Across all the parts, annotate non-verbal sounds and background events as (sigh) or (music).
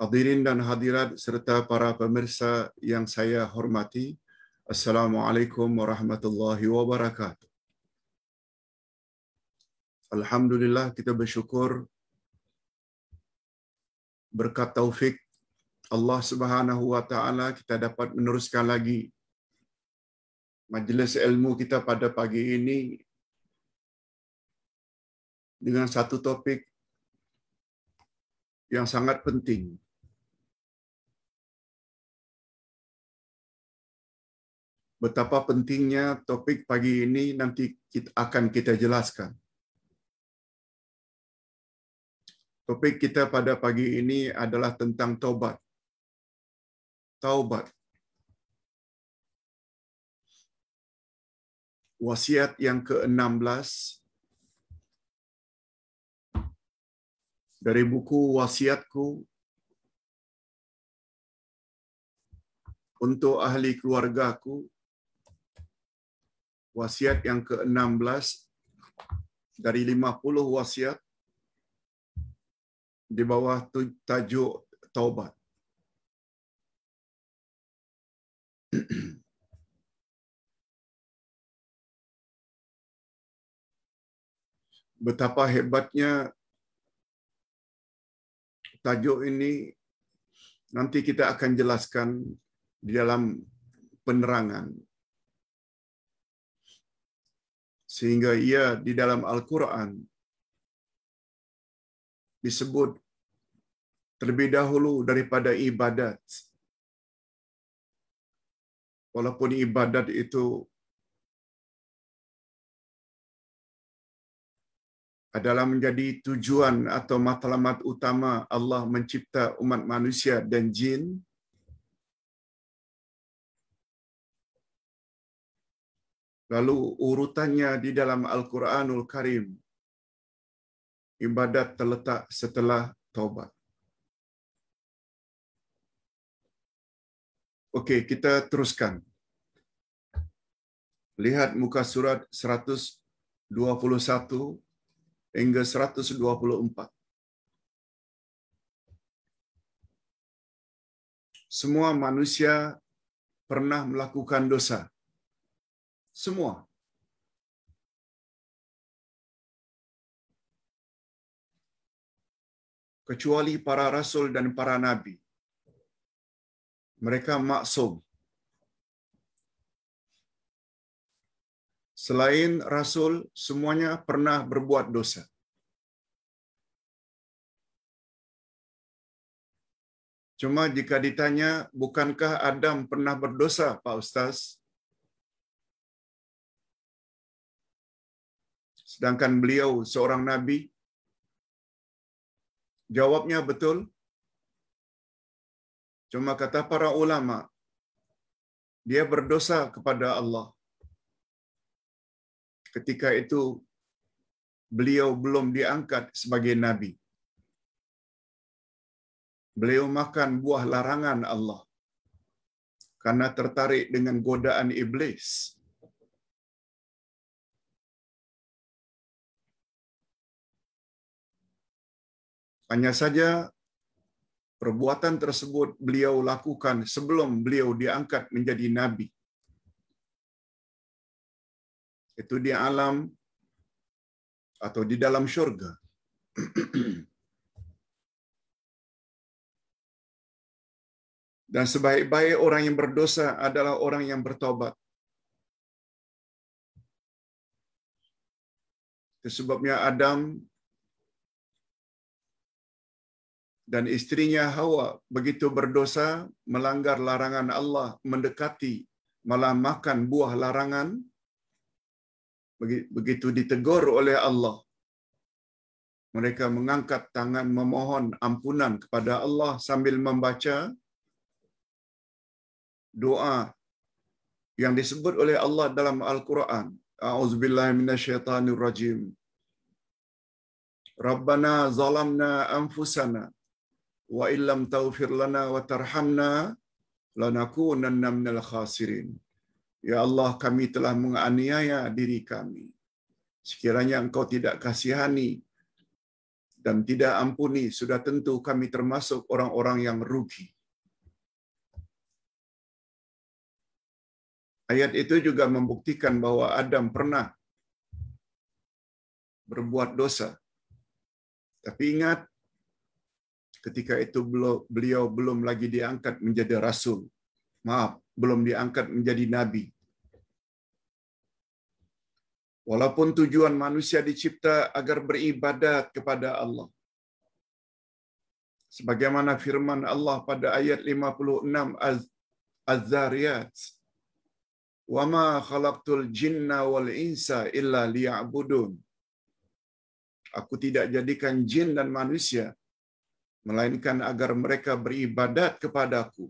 Hadirin dan hadirat serta para pemirsa yang saya hormati, Assalamualaikum warahmatullahi wabarakatuh. Alhamdulillah kita bersyukur berkat taufik Allah Subhanahu wa taala kita dapat meneruskan lagi majelis ilmu kita pada pagi ini dengan satu topik yang sangat penting betapa pentingnya topik pagi ini nanti kita, akan kita jelaskan. Topik kita pada pagi ini adalah tentang taubat. Taubat. Wasiat yang ke-16 dari buku wasiatku untuk ahli keluargaku wasiat yang ke-16 dari 50 wasiat di bawah tajuk taubat. (clears throat) Betapa hebatnya tajuk ini nanti kita akan jelaskan di dalam penerangan Sehingga ia di dalam Al-Quran disebut terlebih dahulu daripada ibadat. Walaupun ibadat itu adalah menjadi tujuan atau matlamat utama Allah mencipta umat manusia dan jin, lalu urutannya di dalam Al-Quranul Karim. Ibadat terletak setelah taubat. Okey, kita teruskan. Lihat muka surat 121 hingga 124. Semua manusia pernah melakukan dosa semua. Kecuali para rasul dan para nabi. Mereka maksum. Selain rasul, semuanya pernah berbuat dosa. Cuma jika ditanya, bukankah Adam pernah berdosa, Pak Ustaz? sedangkan beliau seorang nabi? Jawabnya betul. Cuma kata para ulama, dia berdosa kepada Allah. Ketika itu beliau belum diangkat sebagai nabi. Beliau makan buah larangan Allah karena tertarik dengan godaan iblis. Hanya saja perbuatan tersebut beliau lakukan sebelum beliau diangkat menjadi nabi. Itu di alam atau di dalam syurga. (clears throat) Dan sebaik-baik orang yang berdosa adalah orang yang bertobat. sebabnya Adam dan istrinya Hawa begitu berdosa melanggar larangan Allah mendekati malah makan buah larangan begitu ditegur oleh Allah mereka mengangkat tangan memohon ampunan kepada Allah sambil membaca doa yang disebut oleh Allah dalam Al-Quran. A'udzubillahi minasyaitanirrajim. Rabbana zalamna anfusana wa illam taghfir lana wa tarhamna lanakunanna minal khasirin. Ya Allah, kami telah menganiaya diri kami. Sekiranya Engkau tidak kasihani dan tidak ampuni, sudah tentu kami termasuk orang-orang yang rugi. Ayat itu juga membuktikan bahwa Adam pernah berbuat dosa. Tapi ingat, ketika itu beliau belum lagi diangkat menjadi rasul. Maaf, belum diangkat menjadi nabi. Walaupun tujuan manusia dicipta agar beribadat kepada Allah. Sebagaimana firman Allah pada ayat 56 Az-Zariyat. وَمَا خَلَقْتُ الْجِنَّ وَالْإِنْسَ إِلَّا لِيَعْبُدُونَ Aku tidak jadikan jin dan manusia melainkan agar mereka beribadat kepadaku.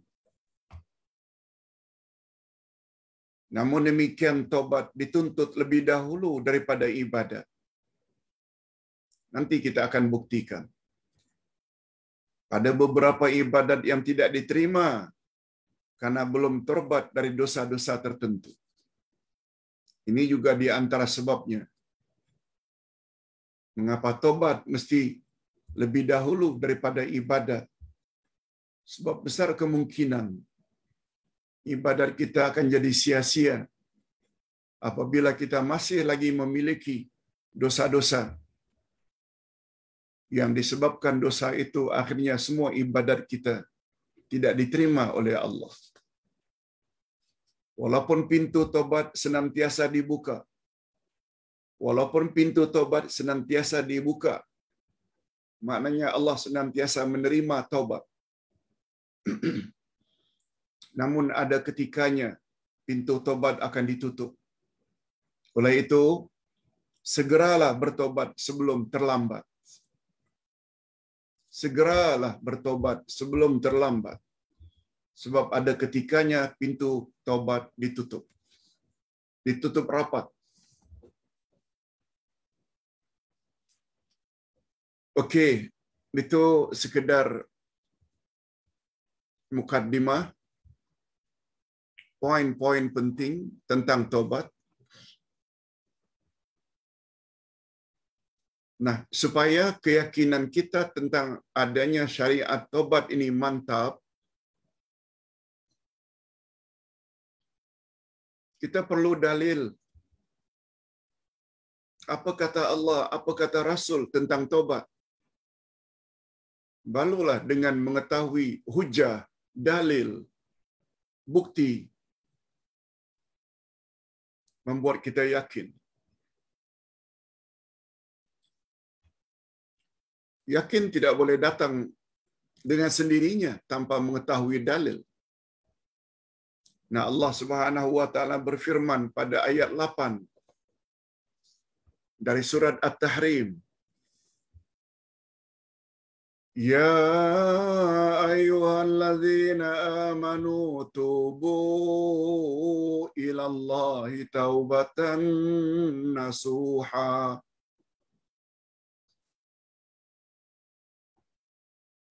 Namun demikian tobat dituntut lebih dahulu daripada ibadat. Nanti kita akan buktikan. Ada beberapa ibadat yang tidak diterima karena belum terobat dari dosa-dosa tertentu. Ini juga di antara sebabnya. Mengapa tobat mesti lebih dahulu daripada ibadat. Sebab besar kemungkinan ibadat kita akan jadi sia-sia apabila kita masih lagi memiliki dosa-dosa yang disebabkan dosa itu akhirnya semua ibadat kita tidak diterima oleh Allah. Walaupun pintu tobat senantiasa dibuka, walaupun pintu tobat senantiasa dibuka, Maknanya Allah senantiasa menerima taubat. (clears throat) Namun ada ketikanya pintu taubat akan ditutup. Oleh itu, segeralah bertobat sebelum terlambat. Segeralah bertobat sebelum terlambat. Sebab ada ketikanya pintu taubat ditutup. Ditutup rapat Okey, itu sekedar mukaddimah poin-poin penting tentang taubat. Nah, supaya keyakinan kita tentang adanya syariat taubat ini mantap, kita perlu dalil. Apa kata Allah, apa kata Rasul tentang taubat? Barulah dengan mengetahui hujah, dalil, bukti membuat kita yakin. Yakin tidak boleh datang dengan sendirinya tanpa mengetahui dalil. Nah Allah Subhanahu wa taala berfirman pada ayat 8 dari surat At-Tahrim يا ايها الذين امنوا توبوا الى الله توبه نصوحا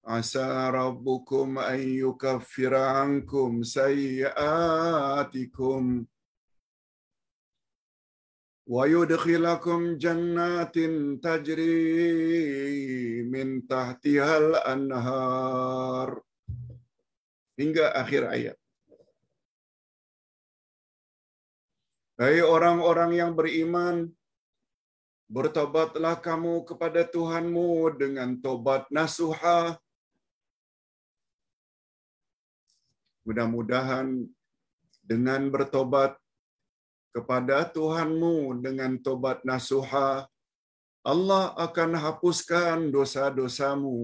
عسى ربكم ان يكفر عنكم سيئاتكم ويدخلكم جنات تجري من تحتها الأنهار hingga akhir ayat. Hai orang-orang yang beriman, bertobatlah kamu kepada Tuhanmu dengan tobat nasuha. Mudah-mudahan dengan bertobat kepada Tuhanmu dengan tobat nasuha, Allah akan hapuskan dosa-dosamu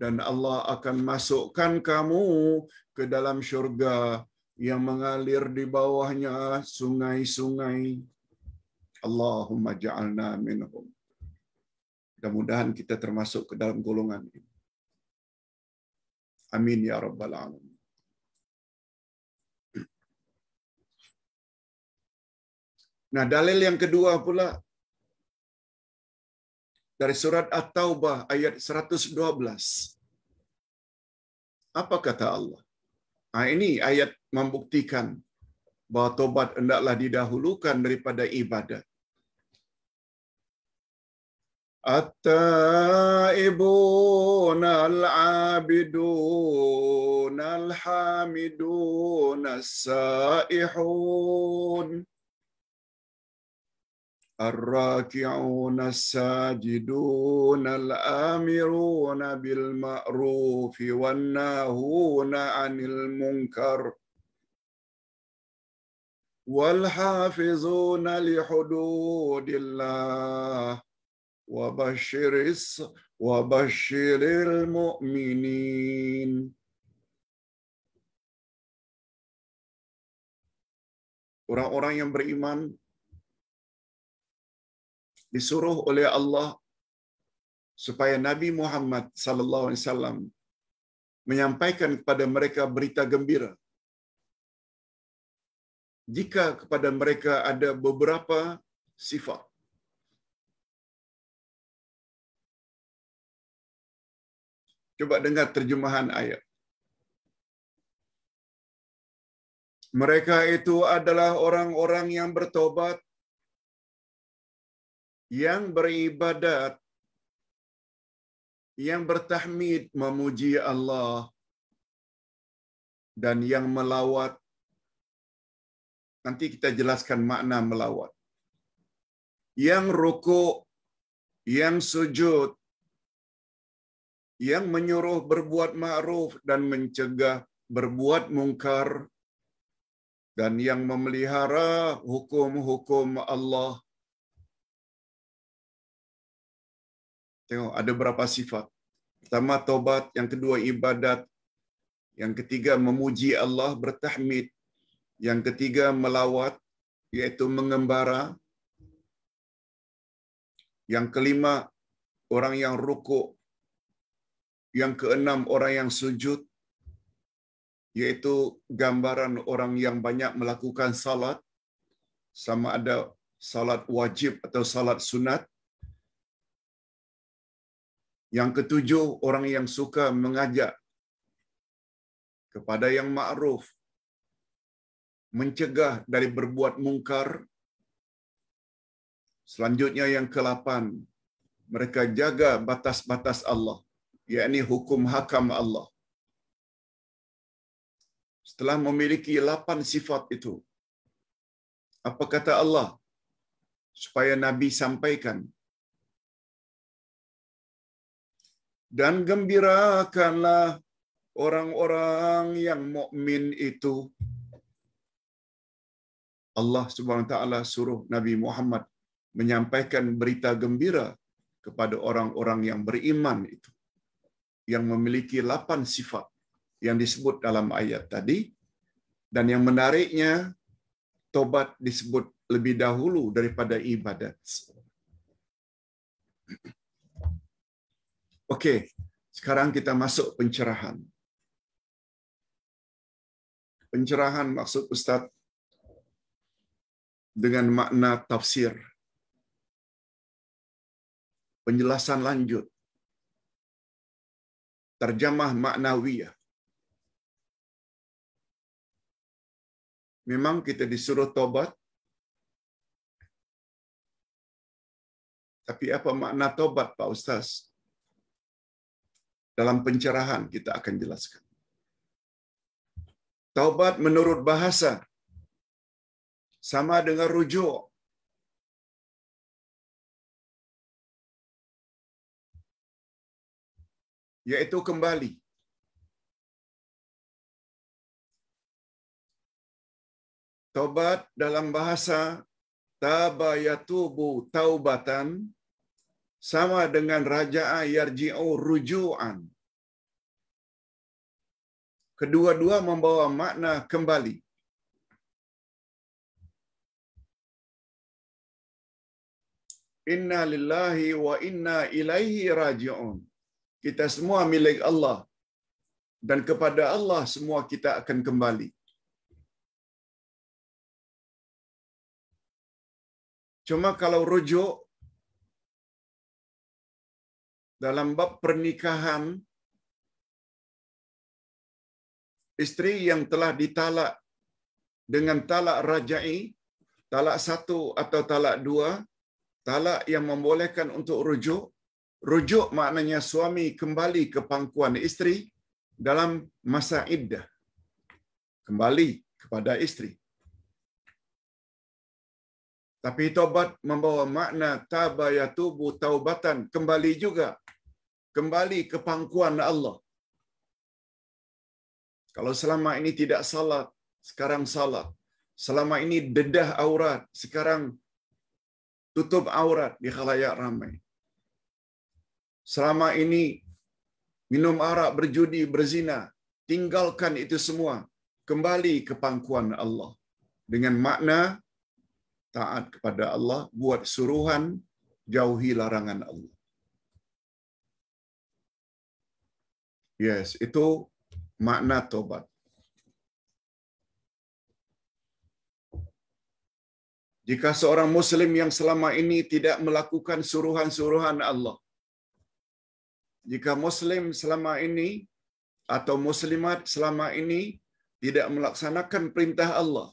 dan Allah akan masukkan kamu ke dalam syurga yang mengalir di bawahnya sungai-sungai. Allahumma ja'alna minhum. Mudah-mudahan kita termasuk ke dalam golongan ini. Amin ya rabbal alamin. Nah, dalil yang kedua pula dari surat At-Taubah ayat 112. Apa kata Allah? Nah, ini ayat membuktikan bahwa tobat hendaklah didahulukan daripada ibadah. التائبون العابدون الحامدون السائحون الراكعون الساجدون الآمرون بالمعروف والناهون عن المنكر والحافظون لحدود الله وبشر وبشر المؤمنين Orang-orang yang beriman disuruh oleh Allah supaya Nabi Muhammad sallallahu alaihi wasallam menyampaikan kepada mereka berita gembira. Jika kepada mereka ada beberapa sifat. Coba dengar terjemahan ayat. Mereka itu adalah orang-orang yang bertobat yang beribadat, yang bertahmid memuji Allah, dan yang melawat. Nanti kita jelaskan makna melawat. Yang rukuk, yang sujud, yang menyuruh berbuat ma'ruf dan mencegah berbuat mungkar, dan yang memelihara hukum-hukum Allah Tengok ada berapa sifat. Pertama taubat, yang kedua ibadat, yang ketiga memuji Allah bertahmid, yang ketiga melawat iaitu mengembara. Yang kelima orang yang rukuk. Yang keenam orang yang sujud iaitu gambaran orang yang banyak melakukan salat sama ada salat wajib atau salat sunat yang ketujuh, orang yang suka mengajak kepada yang ma'ruf, mencegah dari berbuat mungkar. Selanjutnya yang kelapan, mereka jaga batas-batas Allah, yakni hukum hakam Allah. Setelah memiliki lapan sifat itu, apa kata Allah? Supaya Nabi sampaikan, dan gembirakanlah orang-orang yang mukmin itu. Allah Subhanahu wa taala suruh Nabi Muhammad menyampaikan berita gembira kepada orang-orang yang beriman itu yang memiliki lapan sifat yang disebut dalam ayat tadi dan yang menariknya tobat disebut lebih dahulu daripada ibadat. Oke, sekarang kita masuk pencerahan. Pencerahan maksud Ustadz dengan makna tafsir. Penjelasan lanjut. Terjemah maknawiyah. Memang kita disuruh tobat. Tapi apa makna tobat Pak Ustaz? Dalam pencerahan kita akan jelaskan. Taubat menurut bahasa sama dengan rujuk. Yaitu kembali. Taubat dalam bahasa tabayatubu taubatan sama dengan Raja yarji'u ruju'an. Kedua-dua membawa makna kembali. Inna lillahi wa inna ilaihi raji'un. Kita semua milik Allah. Dan kepada Allah semua kita akan kembali. Cuma kalau rujuk dalam bab pernikahan istri yang telah ditalak dengan talak rajai, talak satu atau talak dua, talak yang membolehkan untuk rujuk. Rujuk maknanya suami kembali ke pangkuan istri dalam masa iddah. Kembali kepada istri. Tapi taubat membawa makna tabayatubu taubatan, kembali juga kembali ke pangkuan Allah. Kalau selama ini tidak salat, sekarang salat. Selama ini dedah aurat, sekarang tutup aurat di khalayak ramai. Selama ini minum arak, berjudi, berzina, tinggalkan itu semua, kembali ke pangkuan Allah dengan makna taat kepada Allah, buat suruhan, jauhi larangan Allah. Yes, itu makna tobat. Jika seorang muslim yang selama ini tidak melakukan suruhan-suruhan Allah. Jika muslim selama ini atau muslimat selama ini tidak melaksanakan perintah Allah.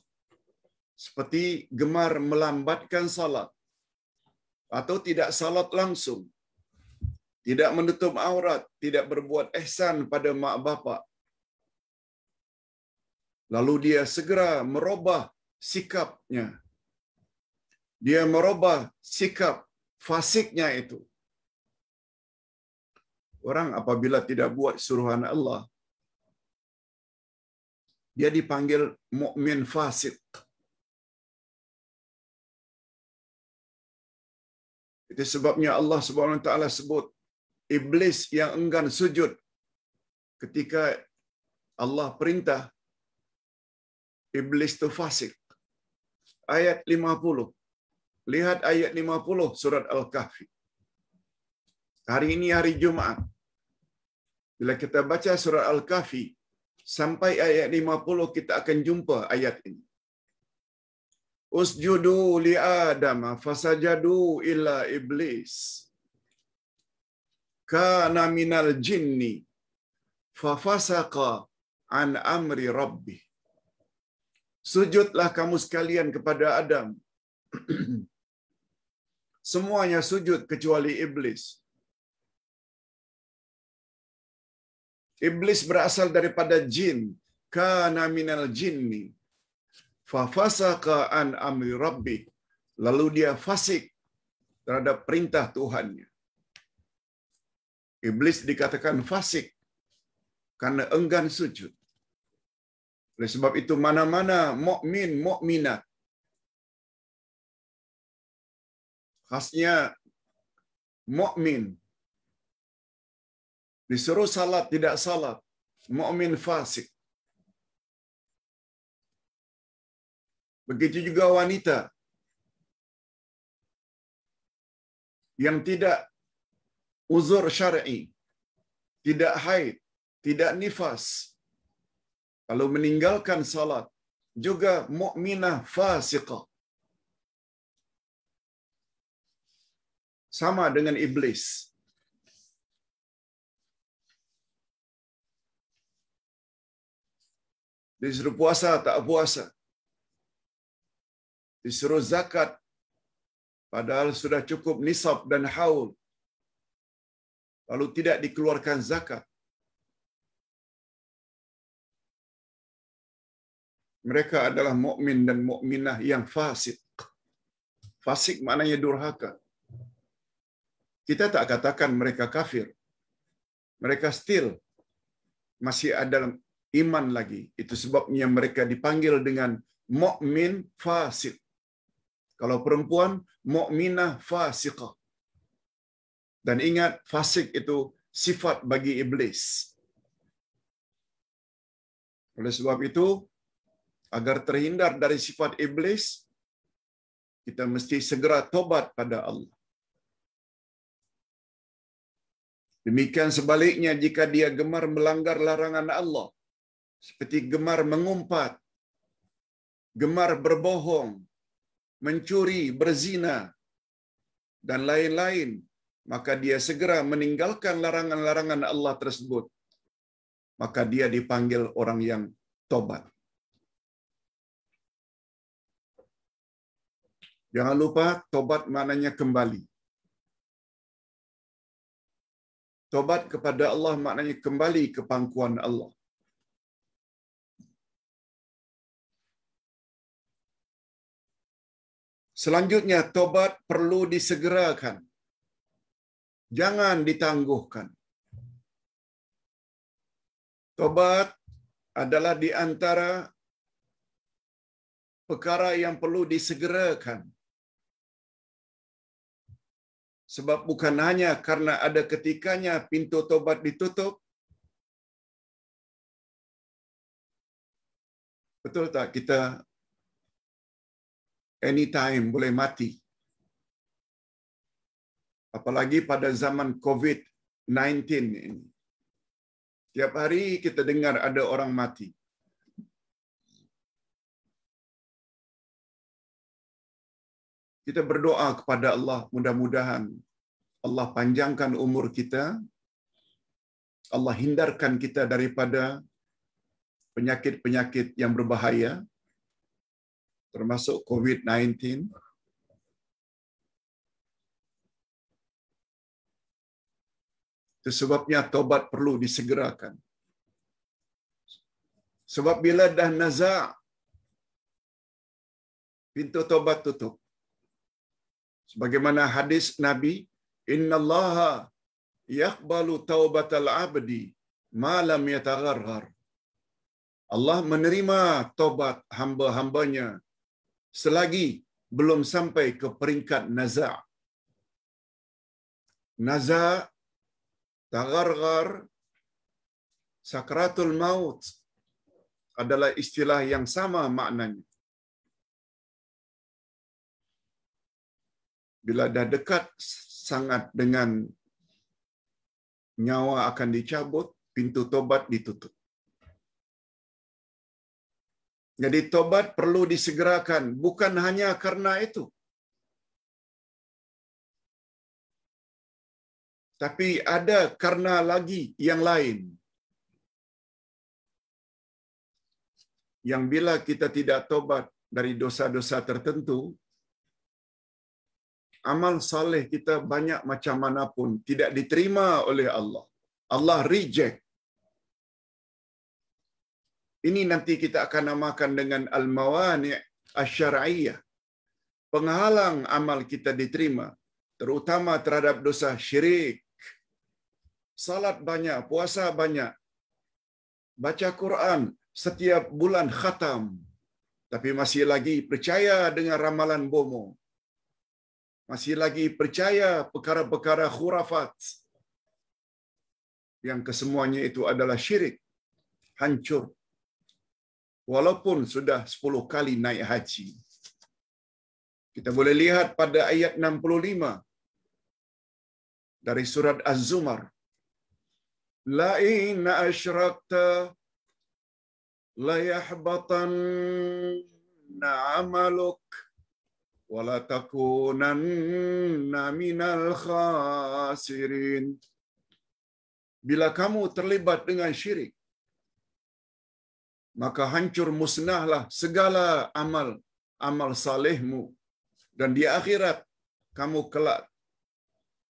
Seperti gemar melambatkan salat atau tidak salat langsung tidak menutup aurat, tidak berbuat ihsan pada mak bapak. Lalu dia segera merubah sikapnya. Dia merubah sikap fasiknya itu. Orang apabila tidak buat suruhan Allah, dia dipanggil mukmin fasik. Itu sebabnya Allah Subhanahu wa taala sebut iblis yang enggan sujud ketika Allah perintah iblis itu fasik. Ayat 50. Lihat ayat 50 surat Al-Kahfi. Hari ini hari Jumat, Bila kita baca surat Al-Kahfi sampai ayat 50 kita akan jumpa ayat ini. Usjudu li Adam fasajadu illa iblis kana minal jinni fafasaqa an amri rabbi. Sujudlah kamu sekalian kepada Adam. (clears throat) Semuanya sujud kecuali iblis. Iblis berasal daripada jin. Kana minal jinni. Fafasaqa an amri rabbi. Lalu dia fasik terhadap perintah Tuhannya. Iblis dikatakan fasik karena enggan sujud. Oleh sebab itu mana-mana mukmin mukminat khasnya mukmin disuruh salat tidak salat, mukmin fasik. Begitu juga wanita yang tidak uzur syar'i. Tidak haid, tidak nifas. Kalau meninggalkan salat juga mukminah fasiqah. Sama dengan iblis. Disuruh puasa tak puasa. Disuruh zakat padahal sudah cukup nisab dan haul lalu tidak dikeluarkan zakat. Mereka adalah mukmin dan mukminah yang fasik. Fasik maknanya durhaka. Kita tak katakan mereka kafir. Mereka still masih ada iman lagi. Itu sebabnya mereka dipanggil dengan mukmin fasik. Kalau perempuan mukminah fasiqah. Dan ingat, fasik itu sifat bagi iblis. Oleh sebab itu, agar terhindar dari sifat iblis, kita mesti segera tobat pada Allah. Demikian sebaliknya jika dia gemar melanggar larangan Allah, seperti gemar mengumpat, gemar berbohong, mencuri, berzina, dan lain-lain, maka dia segera meninggalkan larangan-larangan Allah tersebut, maka dia dipanggil orang yang tobat. Jangan lupa, tobat maknanya kembali. Tobat kepada Allah maknanya kembali ke pangkuan Allah. Selanjutnya, tobat perlu disegerakan. Jangan ditangguhkan. Tobat adalah di antara perkara yang perlu disegerakan. Sebab bukan hanya karena ada ketikanya pintu tobat ditutup. Betul tak kita anytime boleh mati. Apalagi pada zaman COVID-19 ini. Tiap hari kita dengar ada orang mati. Kita berdoa kepada Allah mudah-mudahan Allah panjangkan umur kita. Allah hindarkan kita daripada penyakit-penyakit yang berbahaya termasuk COVID-19 Itu sebabnya tobat perlu disegerakan. Sebab bila dah nazak, pintu tobat tutup. Sebagaimana hadis Nabi, Inna Allah yakbalu taubat al-abdi malam yataghargar. Allah menerima tobat hamba-hambanya selagi belum sampai ke peringkat nazak. Nazak Tagharghar, sakratul maut adalah istilah yang sama maknanya. Bila dah dekat sangat dengan nyawa akan dicabut, pintu tobat ditutup. Jadi tobat perlu disegerakan, bukan hanya karena itu. Tapi ada karena lagi yang lain. Yang bila kita tidak tobat dari dosa-dosa tertentu, amal saleh kita banyak macam manapun tidak diterima oleh Allah. Allah reject. Ini nanti kita akan namakan dengan al-mawani' asy-syar'iyyah. Penghalang amal kita diterima, terutama terhadap dosa syirik, salat banyak, puasa banyak, baca Quran setiap bulan khatam, tapi masih lagi percaya dengan ramalan bomo. Masih lagi percaya perkara-perkara khurafat. Yang kesemuanya itu adalah syirik. Hancur. Walaupun sudah 10 kali naik haji. Kita boleh lihat pada ayat 65 dari surat Az-Zumar. لئن أشركت ليحبطن عملك ولتكونن من الخاسرين Bila kamu terlibat dengan syirik, maka hancur musnahlah segala amal, amal salehmu. Dan di akhirat, kamu kelak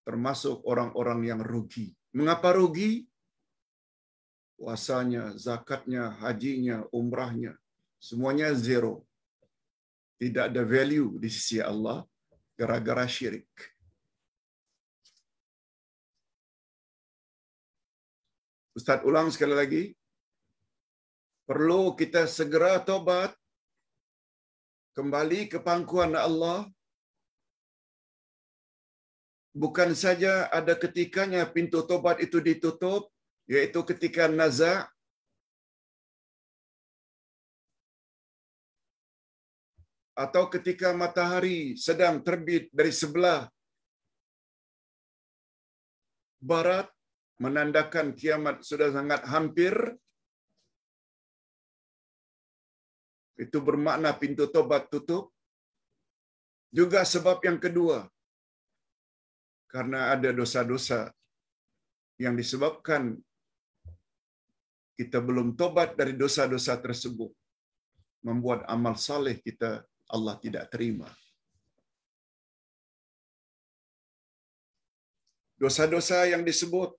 termasuk orang-orang yang rugi. Mengapa rugi? puasanya, zakatnya, hajinya, umrahnya, semuanya zero. Tidak ada value di sisi Allah gara-gara syirik. Ustaz ulang sekali lagi. Perlu kita segera tobat, kembali ke pangkuan Allah. Bukan saja ada ketikanya pintu tobat itu ditutup, yaitu ketika naza atau ketika matahari sedang terbit dari sebelah barat menandakan kiamat sudah sangat hampir itu bermakna pintu tobat tutup juga sebab yang kedua karena ada dosa-dosa yang disebabkan kita belum tobat dari dosa-dosa tersebut, membuat amal saleh kita Allah tidak terima. Dosa-dosa yang disebut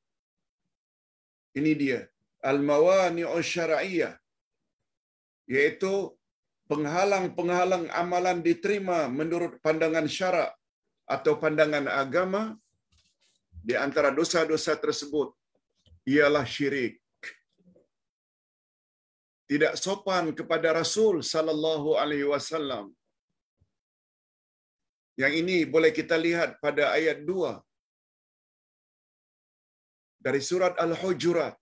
ini dia al mawani syar'iyyah yaitu penghalang-penghalang amalan diterima menurut pandangan syarak atau pandangan agama di antara dosa-dosa tersebut ialah syirik tidak sopan kepada Rasul sallallahu alaihi wasallam. Yang ini boleh kita lihat pada ayat 2 dari surat Al-Hujurat.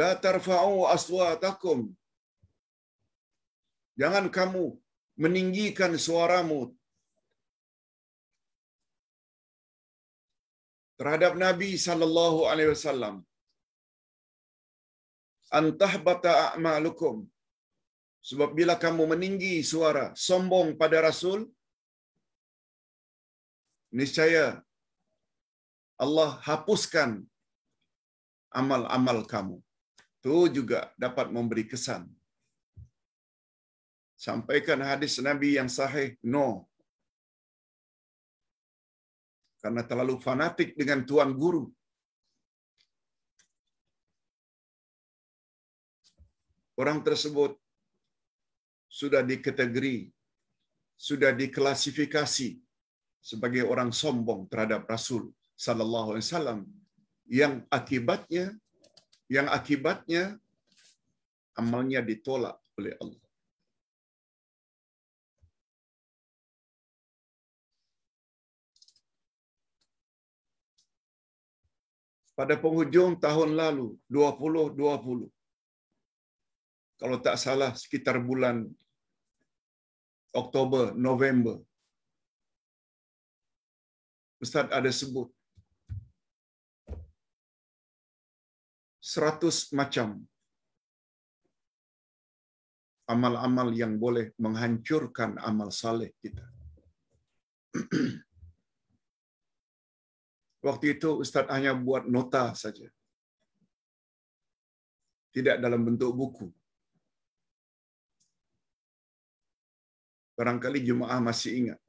La tarfa'u aswatakum. Jangan kamu meninggikan suaramu terhadap Nabi sallallahu alaihi wasallam antah bata a'malukum sebab bila kamu meninggi suara sombong pada rasul niscaya Allah hapuskan amal-amal kamu itu juga dapat memberi kesan sampaikan hadis nabi yang sahih no karena terlalu fanatik dengan tuan guru. Orang tersebut sudah dikategori, sudah diklasifikasi sebagai orang sombong terhadap Rasul sallallahu alaihi wasallam yang akibatnya yang akibatnya amalnya ditolak oleh Allah. pada penghujung tahun lalu 2020. Kalau tak salah sekitar bulan Oktober, November. Ustaz ada sebut 100 macam amal-amal yang boleh menghancurkan amal saleh kita. (clears throat) Waktu itu Ustadz hanya buat nota saja. Tidak dalam bentuk buku. Barangkali jemaah masih ingat.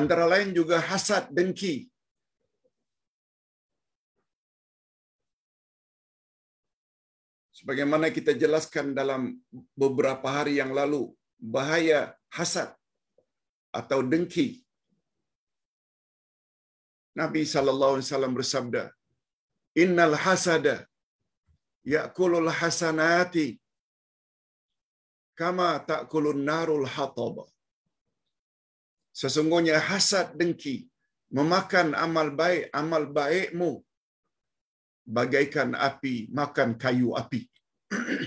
Antara lain juga hasad, dengki. Sebagaimana kita jelaskan dalam beberapa hari yang lalu, bahaya hasad atau dengki Nabi sallallahu alaihi wasallam bersabda, "Innal hasada ya'kulul hasanati kama ta'kulun narul hatab." Sesungguhnya hasad dengki memakan amal baik, amal baikmu bagaikan api makan kayu api. (clears throat)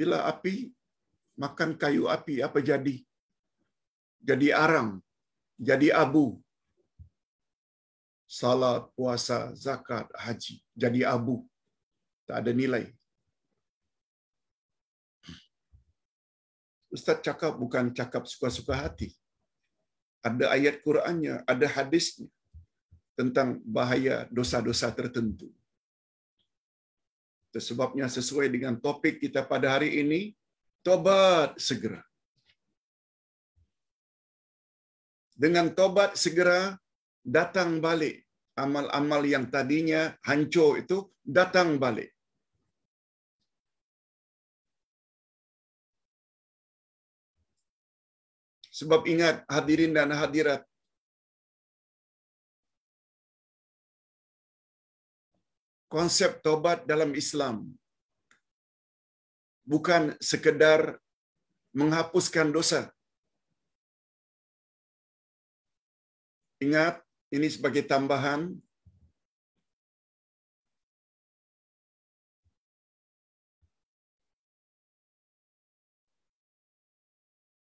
Bila api makan kayu api, apa jadi? jadi arang, jadi abu. Salat, puasa, zakat, haji, jadi abu. Tak ada nilai. Ustaz cakap bukan cakap suka-suka hati. Ada ayat Qur'annya, ada hadisnya tentang bahaya dosa-dosa tertentu. Sebabnya sesuai dengan topik kita pada hari ini, tobat segera. dengan tobat segera datang balik amal-amal yang tadinya hancur itu datang balik. Sebab ingat hadirin dan hadirat konsep tobat dalam Islam bukan sekedar menghapuskan dosa Ingat, ini sebagai tambahan.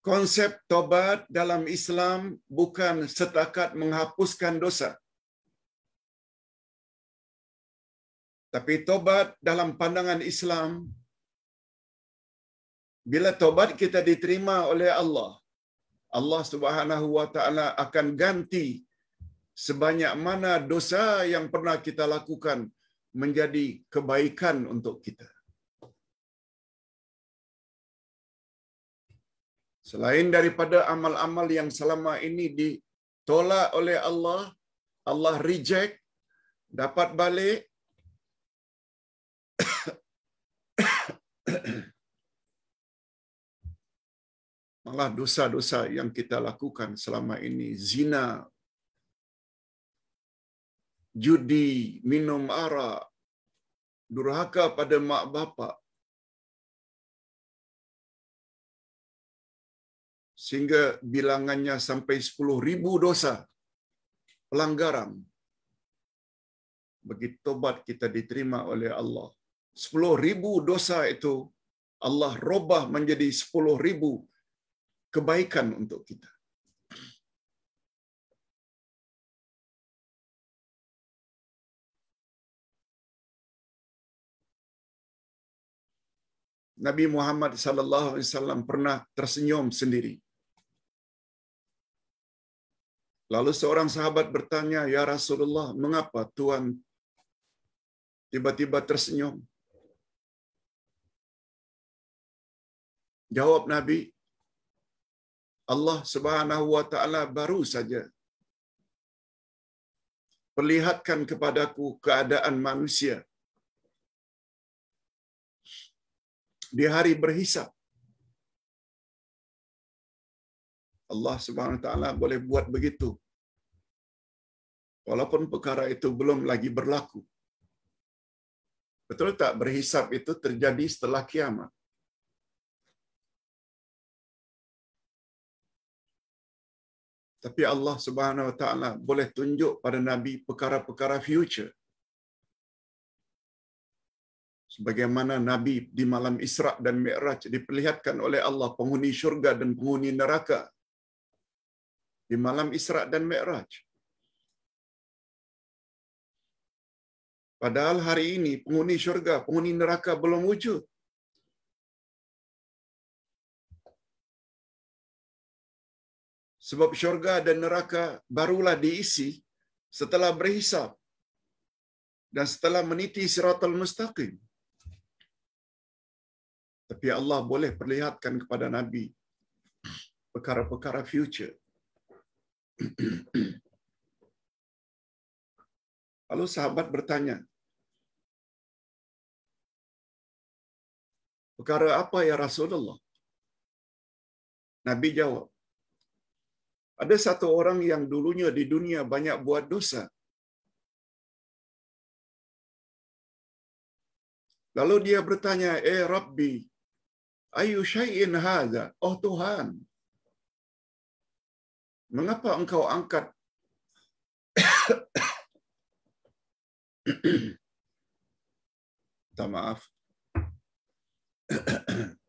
Konsep tobat dalam Islam bukan setakat menghapuskan dosa. Tapi tobat dalam pandangan Islam, bila tobat kita diterima oleh Allah, Allah Subhanahu wa taala akan ganti sebanyak mana dosa yang pernah kita lakukan menjadi kebaikan untuk kita. Selain daripada amal-amal yang selama ini ditolak oleh Allah, Allah reject, dapat balik. (coughs) malah dosa-dosa yang kita lakukan selama ini, zina, judi, minum arak, durhaka pada mak bapak, sehingga bilangannya sampai 10 ribu dosa pelanggaran. Bagi tobat kita diterima oleh Allah. 10 ribu dosa itu Allah robah menjadi 10 ribu kebaikan untuk kita. Nabi Muhammad sallallahu alaihi wasallam pernah tersenyum sendiri. Lalu seorang sahabat bertanya, "Ya Rasulullah, mengapa Tuhan tiba-tiba tersenyum?" Jawab Nabi, Allah Subhanahu wa taala baru saja perlihatkan kepadaku keadaan manusia di hari berhisab Allah Subhanahu wa taala boleh buat begitu walaupun perkara itu belum lagi berlaku betul tak berhisab itu terjadi setelah kiamat tapi Allah Subhanahu Wa Taala boleh tunjuk pada Nabi perkara-perkara future. Sebagaimana Nabi di malam Isra dan Mi'raj diperlihatkan oleh Allah penghuni syurga dan penghuni neraka. Di malam Isra dan Mi'raj. Padahal hari ini penghuni syurga, penghuni neraka belum wujud. Sebab syurga dan neraka barulah diisi setelah berhisap dan setelah meniti siratul mustaqim. Tapi Allah boleh perlihatkan kepada Nabi perkara-perkara future. (clears throat) Lalu sahabat bertanya, perkara apa ya Rasulullah? Nabi jawab, Ada satu orang yang dulunya di dunia banyak buat dosa. Lalu dia bertanya, "Eh Rabbi, ayu syai'in haza? Oh Tuhan, mengapa engkau angkat (coughs) Minta maaf. (coughs)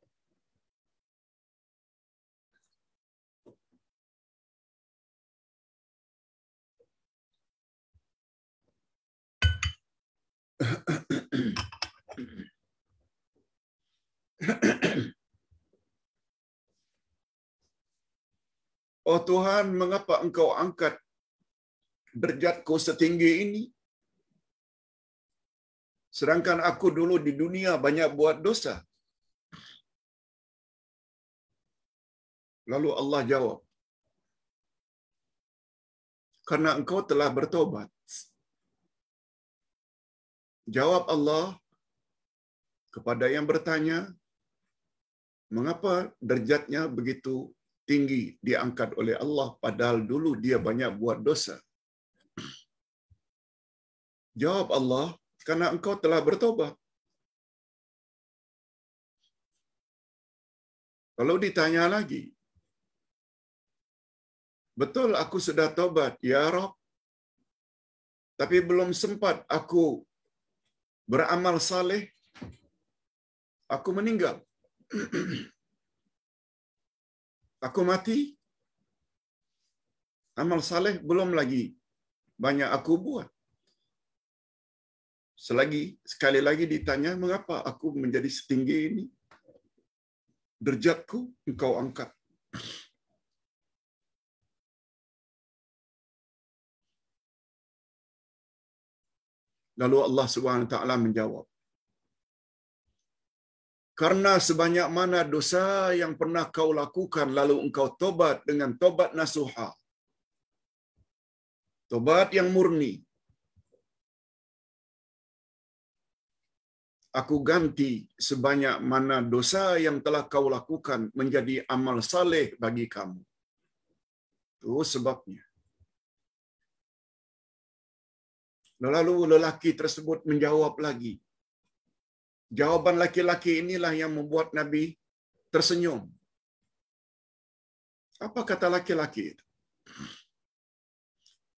Oh Tuhan, mengapa engkau angkat derajatku setinggi ini? Sedangkan aku dulu di dunia banyak buat dosa. Lalu Allah jawab, karena engkau telah bertobat. Jawab Allah kepada yang bertanya, mengapa derjatnya begitu tinggi diangkat oleh Allah padahal dulu dia banyak buat dosa? (clears throat) Jawab Allah, karena engkau telah bertobat. Kalau ditanya lagi, betul aku sudah tobat, ya Rob. Tapi belum sempat aku beramal saleh, aku meninggal. aku mati, amal saleh belum lagi banyak aku buat. Selagi sekali lagi ditanya mengapa aku menjadi setinggi ini? Derjatku engkau angkat. Lalu Allah Subhanahu taala menjawab. Karena sebanyak mana dosa yang pernah kau lakukan lalu engkau tobat dengan tobat nasuha. Tobat yang murni. Aku ganti sebanyak mana dosa yang telah kau lakukan menjadi amal saleh bagi kamu. Itu sebabnya. Nah, lalu lelaki tersebut menjawab lagi. Jawaban laki-laki inilah yang membuat Nabi tersenyum. Apa kata laki-laki itu?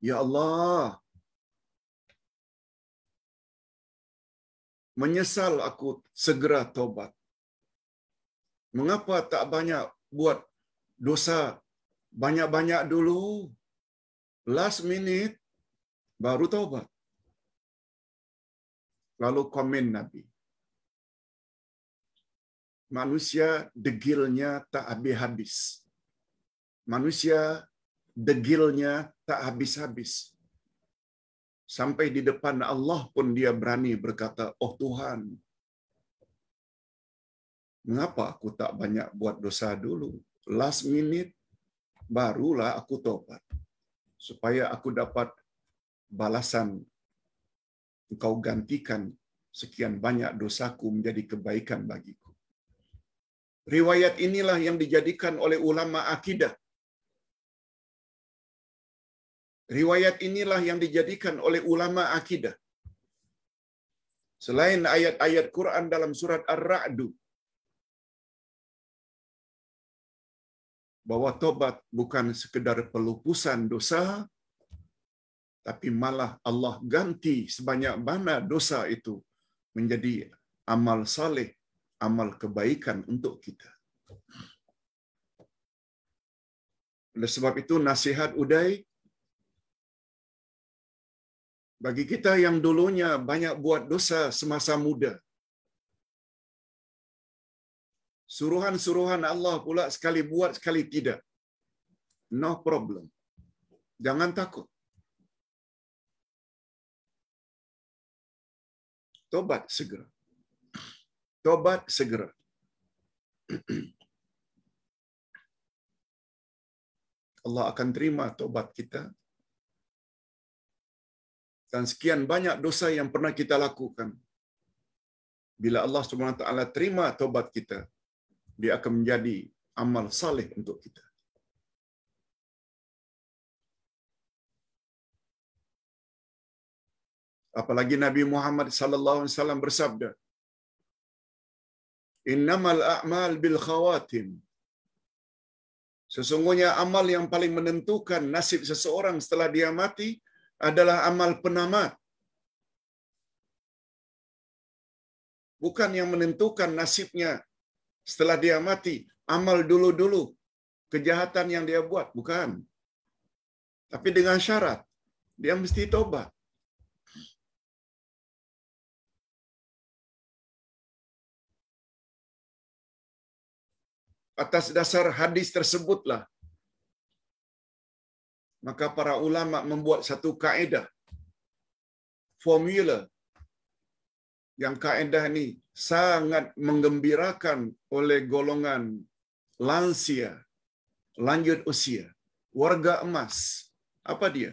Ya Allah, menyesal aku segera tobat. Mengapa tak banyak buat dosa banyak-banyak dulu? Last minute baru tobat. Lalu komen Nabi. Manusia degilnya tak habis-habis. Manusia degilnya tak habis-habis. Sampai di depan Allah pun dia berani berkata, Oh Tuhan, mengapa aku tak banyak buat dosa dulu? Last minute, barulah aku tobat. Supaya aku dapat balasan Engkau gantikan sekian banyak dosaku menjadi kebaikan bagiku. Riwayat inilah yang dijadikan oleh ulama akidah. Riwayat inilah yang dijadikan oleh ulama akidah. Selain ayat-ayat Quran dalam surat Ar-Ra'du, bahwa tobat bukan sekedar pelupusan dosa, tapi malah Allah ganti sebanyak mana dosa itu menjadi amal saleh, amal kebaikan untuk kita. Oleh sebab itu nasihat Uday bagi kita yang dulunya banyak buat dosa semasa muda. Suruhan-suruhan Allah pula sekali buat sekali tidak. No problem. Jangan takut. Tobat segera. Tobat segera. (clears throat) Allah akan terima tobat kita. Dan sekian banyak dosa yang pernah kita lakukan. Bila Allah SWT terima tobat kita, dia akan menjadi amal saleh untuk kita. Apalagi Nabi Muhammad sallallahu alaihi wasallam bersabda, "Innamal a'mal bil khawatim." Sesungguhnya amal yang paling menentukan nasib seseorang setelah dia mati adalah amal penamat. Bukan yang menentukan nasibnya setelah dia mati, amal dulu-dulu kejahatan yang dia buat, bukan. Tapi dengan syarat dia mesti tobat. Atas dasar hadis tersebutlah maka para ulama membuat satu kaedah formula yang kaedah ini sangat menggembirakan oleh golongan lansia lanjut usia warga emas apa dia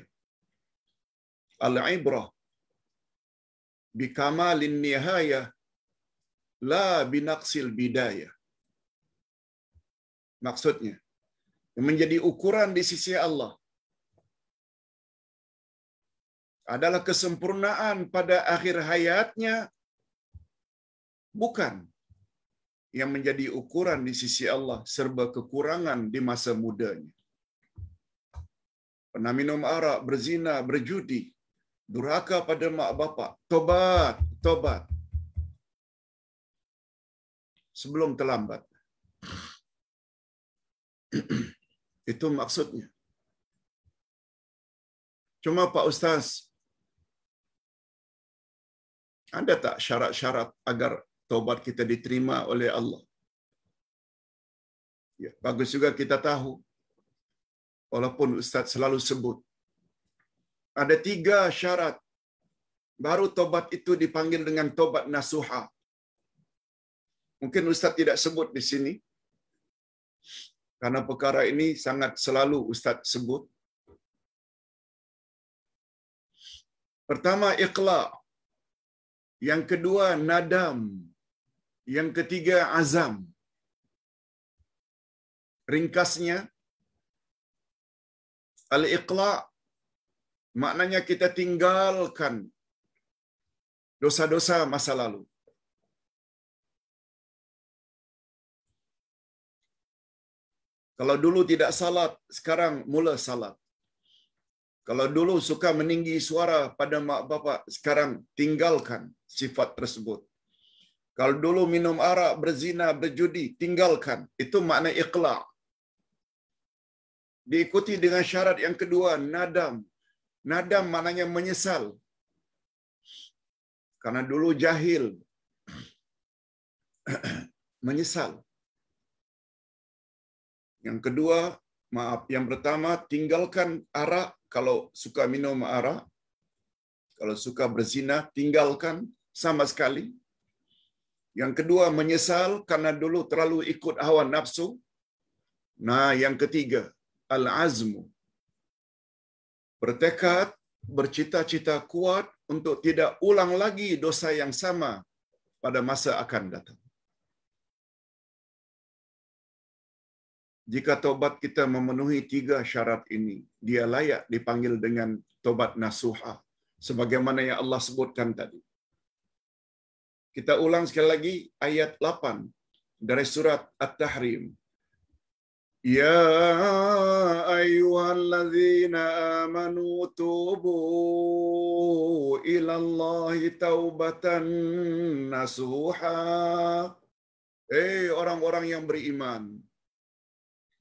al-ibrah bikamalin nihayah la binaksil bidayah maksudnya. Menjadi ukuran di sisi Allah adalah kesempurnaan pada akhir hayatnya bukan yang menjadi ukuran di sisi Allah serba kekurangan di masa mudanya. Pernah minum arak, berzina, berjudi, durhaka pada mak bapak, tobat, tobat. Sebelum terlambat. itu maksudnya. Cuma Pak Ustaz, ada tak syarat-syarat agar taubat kita diterima oleh Allah? Ya, bagus juga kita tahu, walaupun Ustaz selalu sebut, ada tiga syarat baru taubat itu dipanggil dengan taubat nasuha. Mungkin Ustaz tidak sebut di sini. Karena perkara ini sangat selalu Ustaz sebut. Pertama ikhlaq Yang kedua nadam. Yang ketiga azam. Ringkasnya al ikhlaq maknanya kita tinggalkan dosa-dosa masa lalu. Kalau dulu tidak salat, sekarang mula salat. Kalau dulu suka meninggi suara pada mak bapak, sekarang tinggalkan sifat tersebut. Kalau dulu minum arak, berzina, berjudi, tinggalkan. Itu makna ikhlas. Diikuti dengan syarat yang kedua, nadam. Nadam maknanya menyesal. Karena dulu jahil. (clears throat) menyesal. Yang kedua, maaf, yang pertama tinggalkan arak kalau suka minum arak. Kalau suka berzina, tinggalkan sama sekali. Yang kedua, menyesal karena dulu terlalu ikut hawa nafsu. Nah, yang ketiga, al-azmu. Bertekad, bercita-cita kuat untuk tidak ulang lagi dosa yang sama pada masa akan datang. Jika tobat kita memenuhi tiga syarat ini, dia layak dipanggil dengan tobat nasuha, sebagaimana yang Allah sebutkan tadi. Kita ulang sekali lagi ayat 8 dari surat At-Tahrim. Ya ayyuhalladzina amanu tubu ilallahi taubatan nasuha. Eh hey, orang-orang yang beriman,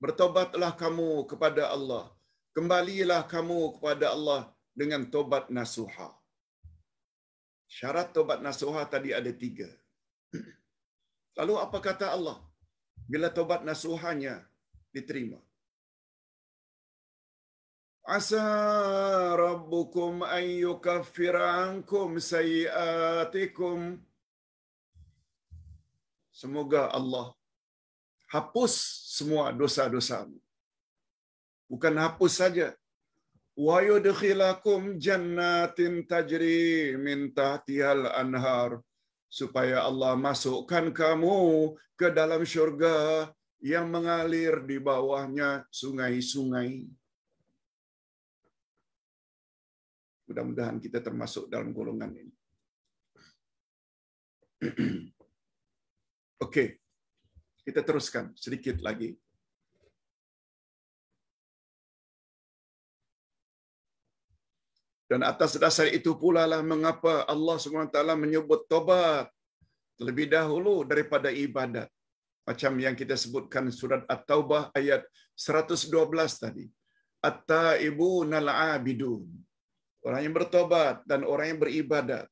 bertobatlah kamu kepada Allah. Kembalilah kamu kepada Allah dengan tobat nasuha. Syarat tobat nasuha tadi ada tiga. (clears throat) Lalu apa kata Allah? Bila tobat nasuhanya diterima. Asa rabbukum an yukaffira ankum sayiatikum. Semoga Allah hapus semua dosa-dosamu. Bukan hapus saja. Wa yudkhilakum jannatin tajri min tahtihal anhar. Supaya Allah masukkan kamu ke dalam syurga yang mengalir di bawahnya sungai-sungai. Mudah-mudahan kita termasuk dalam golongan ini. (clears throat) Oke, okay. Kita teruskan sedikit lagi. Dan atas dasar itu pula lah mengapa Allah SWT menyebut tobat terlebih dahulu daripada ibadat. Macam yang kita sebutkan surat At-Taubah ayat 112 tadi. At-Taibu Nal'abidun. Orang yang bertobat dan orang yang beribadat.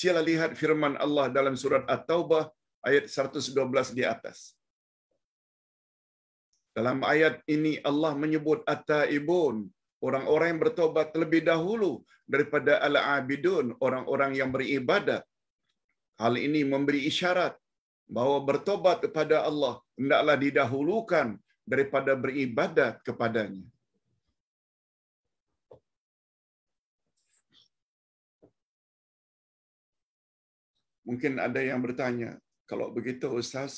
Sila lihat firman Allah dalam surat At-Taubah ayat 112 di atas. Dalam ayat ini Allah menyebut at orang-orang yang bertobat lebih dahulu daripada al-abidun, orang-orang yang beribadat. Hal ini memberi isyarat bahwa bertobat kepada Allah hendaklah didahulukan daripada beribadat kepadanya. Mungkin ada yang bertanya, kalau begitu Ustaz,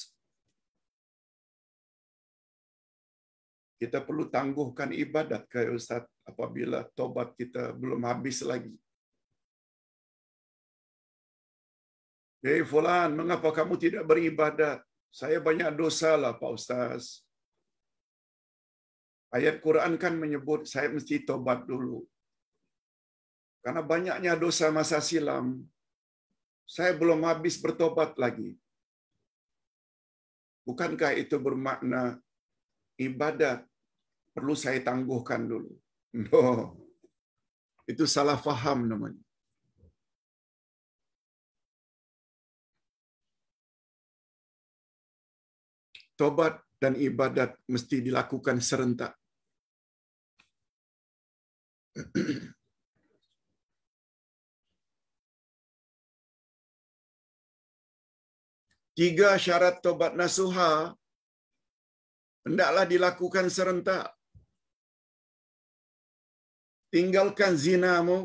kita perlu tangguhkan ibadat kayak Ustaz apabila tobat kita belum habis lagi. Hei Fulan, mengapa kamu tidak beribadat? Saya banyak dosa lah Pak Ustaz. Ayat Quran kan menyebut saya mesti tobat dulu. Karena banyaknya dosa masa silam, saya belum habis bertobat lagi. Bukankah itu bermakna ibadat perlu saya tangguhkan dulu? (laughs) No. Itu salah faham namanya. Tobat dan ibadat mesti dilakukan serentak. (clears throat) Tiga syarat tobat nasuha hendaklah dilakukan serentak. Tinggalkan zinamu,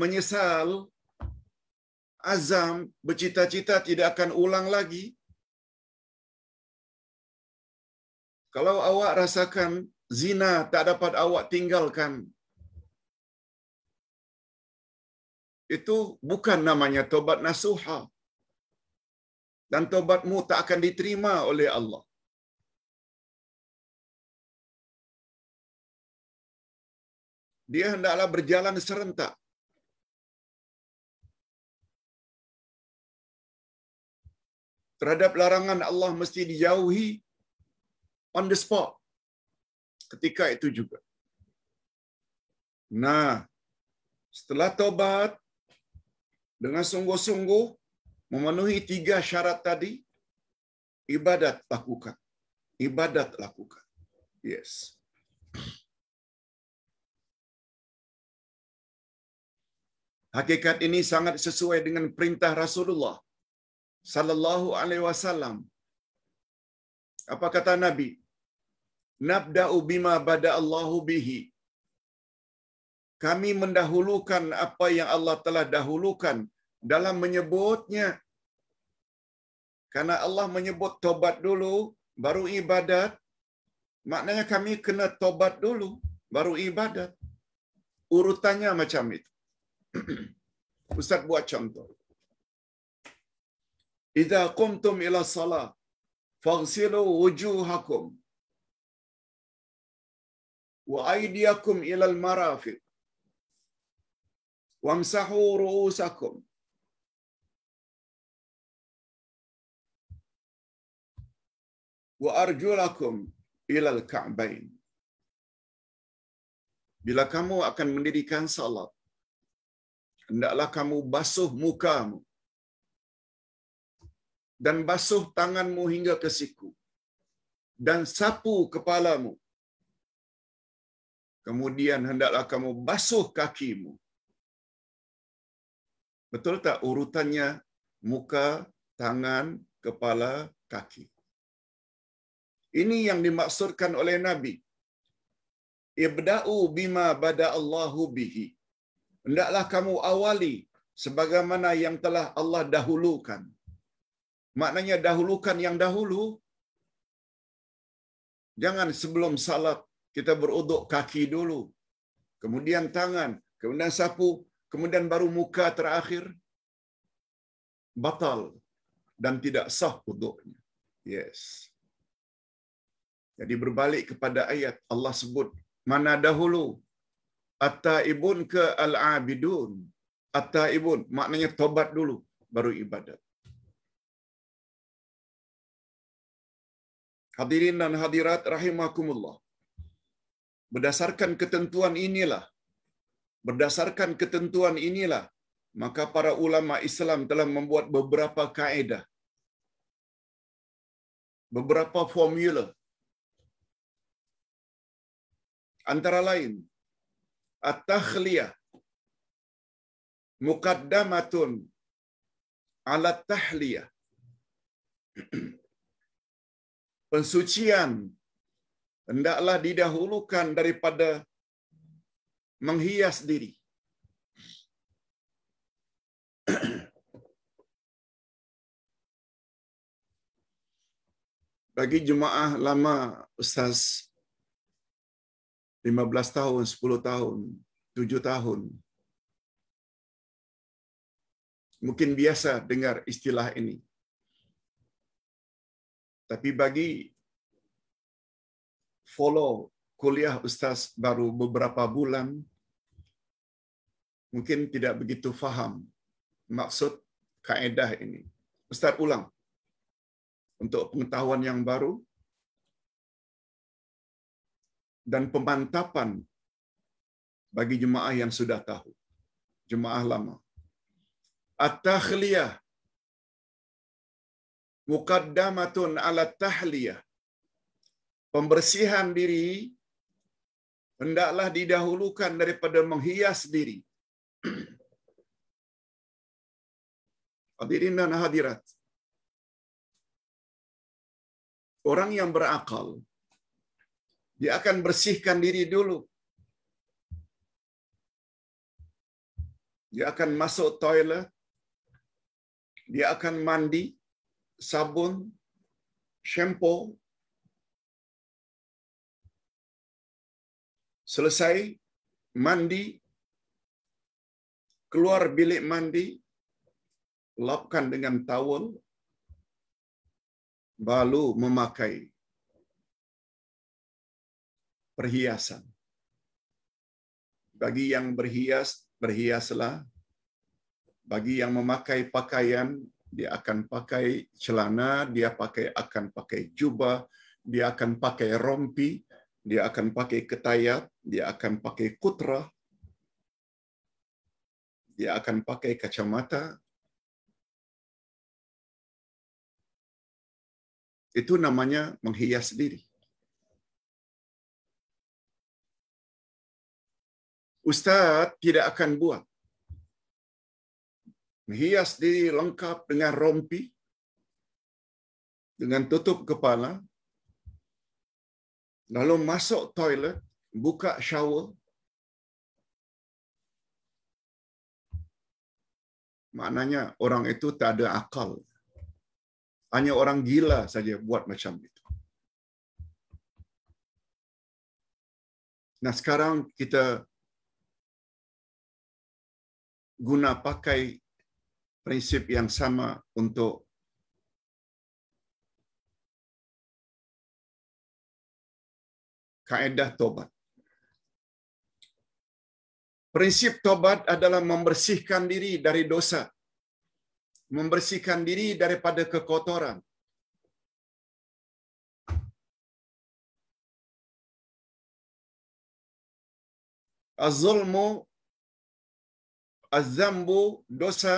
menyesal, azam, bercita-cita tidak akan ulang lagi. Kalau awak rasakan zina tak dapat awak tinggalkan, itu bukan namanya tobat nasuha dan tobatmu tak akan diterima oleh Allah. Dia hendaklah berjalan serentak. Terhadap larangan Allah mesti dijauhi on the spot. Ketika itu juga. Nah, setelah tobat dengan sungguh-sungguh Memenuhi tiga syarat tadi, ibadat lakukan. Ibadat lakukan. Yes. Hakikat ini sangat sesuai dengan perintah Rasulullah sallallahu alaihi wasallam. Apa kata Nabi? Nabda'u bima bada Allahu bihi. Kami mendahulukan apa yang Allah telah dahulukan dalam menyebutnya. Karena Allah menyebut tobat dulu, baru ibadat. Maknanya kami kena tobat dulu, baru ibadat. Urutannya macam itu. (clears throat) Ustaz buat contoh. Idza qumtum ila salat faghsilu wujuhakum wa aydiyakum ila al-marafiq wamsahu ru'usakum وأرجلكم ilal الكعبين Bila kamu akan mendirikan salat, hendaklah kamu basuh mukamu dan basuh tanganmu hingga ke siku dan sapu kepalamu. Kemudian hendaklah kamu basuh kakimu. Betul tak urutannya muka, tangan, kepala, kaki? Ini yang dimaksudkan oleh Nabi. Ibda'u bima bada Allahu bihi. Hendaklah kamu awali sebagaimana yang telah Allah dahulukan. Maknanya dahulukan yang dahulu. Jangan sebelum salat kita beruduk kaki dulu. Kemudian tangan, kemudian sapu, kemudian baru muka terakhir. Batal dan tidak sah uduknya. Yes. Yes. Jadi berbalik kepada ayat Allah sebut mana dahulu ataibun ke al-abidun. ataibun maknanya tobat dulu baru ibadat. Hadirin dan hadirat rahimakumullah. Berdasarkan ketentuan inilah berdasarkan ketentuan inilah maka para ulama Islam telah membuat beberapa kaedah beberapa formula Antara lain, at-takhliyah muqaddamatun ala tahliyah. (clears throat) Pensucian hendaklah didahulukan daripada menghias diri. (clears throat) Bagi jemaah lama Ustaz 15 tahun, 10 tahun, 7 tahun. Mungkin biasa dengar istilah ini. Tapi bagi follow kuliah ustaz baru beberapa bulan, mungkin tidak begitu faham maksud kaedah ini. Ustaz ulang. Untuk pengetahuan yang baru, dan pemantapan bagi jemaah yang sudah tahu, jemaah lama. At-takhliyah muqaddamatun ala tahliyah. Pembersihan diri hendaklah didahulukan daripada menghias diri. (clears throat) Hadirin dan hadirat. Orang yang berakal dia akan bersihkan diri dulu. Dia akan masuk toilet. Dia akan mandi, sabun, shampoo. Selesai mandi, keluar bilik mandi, lapkan dengan tawel, baru memakai perhiasan. Bagi yang berhias, berhiaslah. Bagi yang memakai pakaian, dia akan pakai celana, dia pakai akan pakai jubah, dia akan pakai rompi, dia akan pakai ketayat, dia akan pakai kutra, dia akan pakai kacamata. Itu namanya menghias diri. Ustaz tidak akan buat Menghias diri lengkap dengan rompi, dengan tutup kepala, lalu masuk toilet, buka shower, maknanya orang itu tak ada akal. Hanya orang gila saja buat macam itu. Nah sekarang kita guna pakai prinsip yang sama untuk kaedah tobat. Prinsip tobat adalah membersihkan diri dari dosa, membersihkan diri daripada kekotoran. Az-zulmu azambu dosa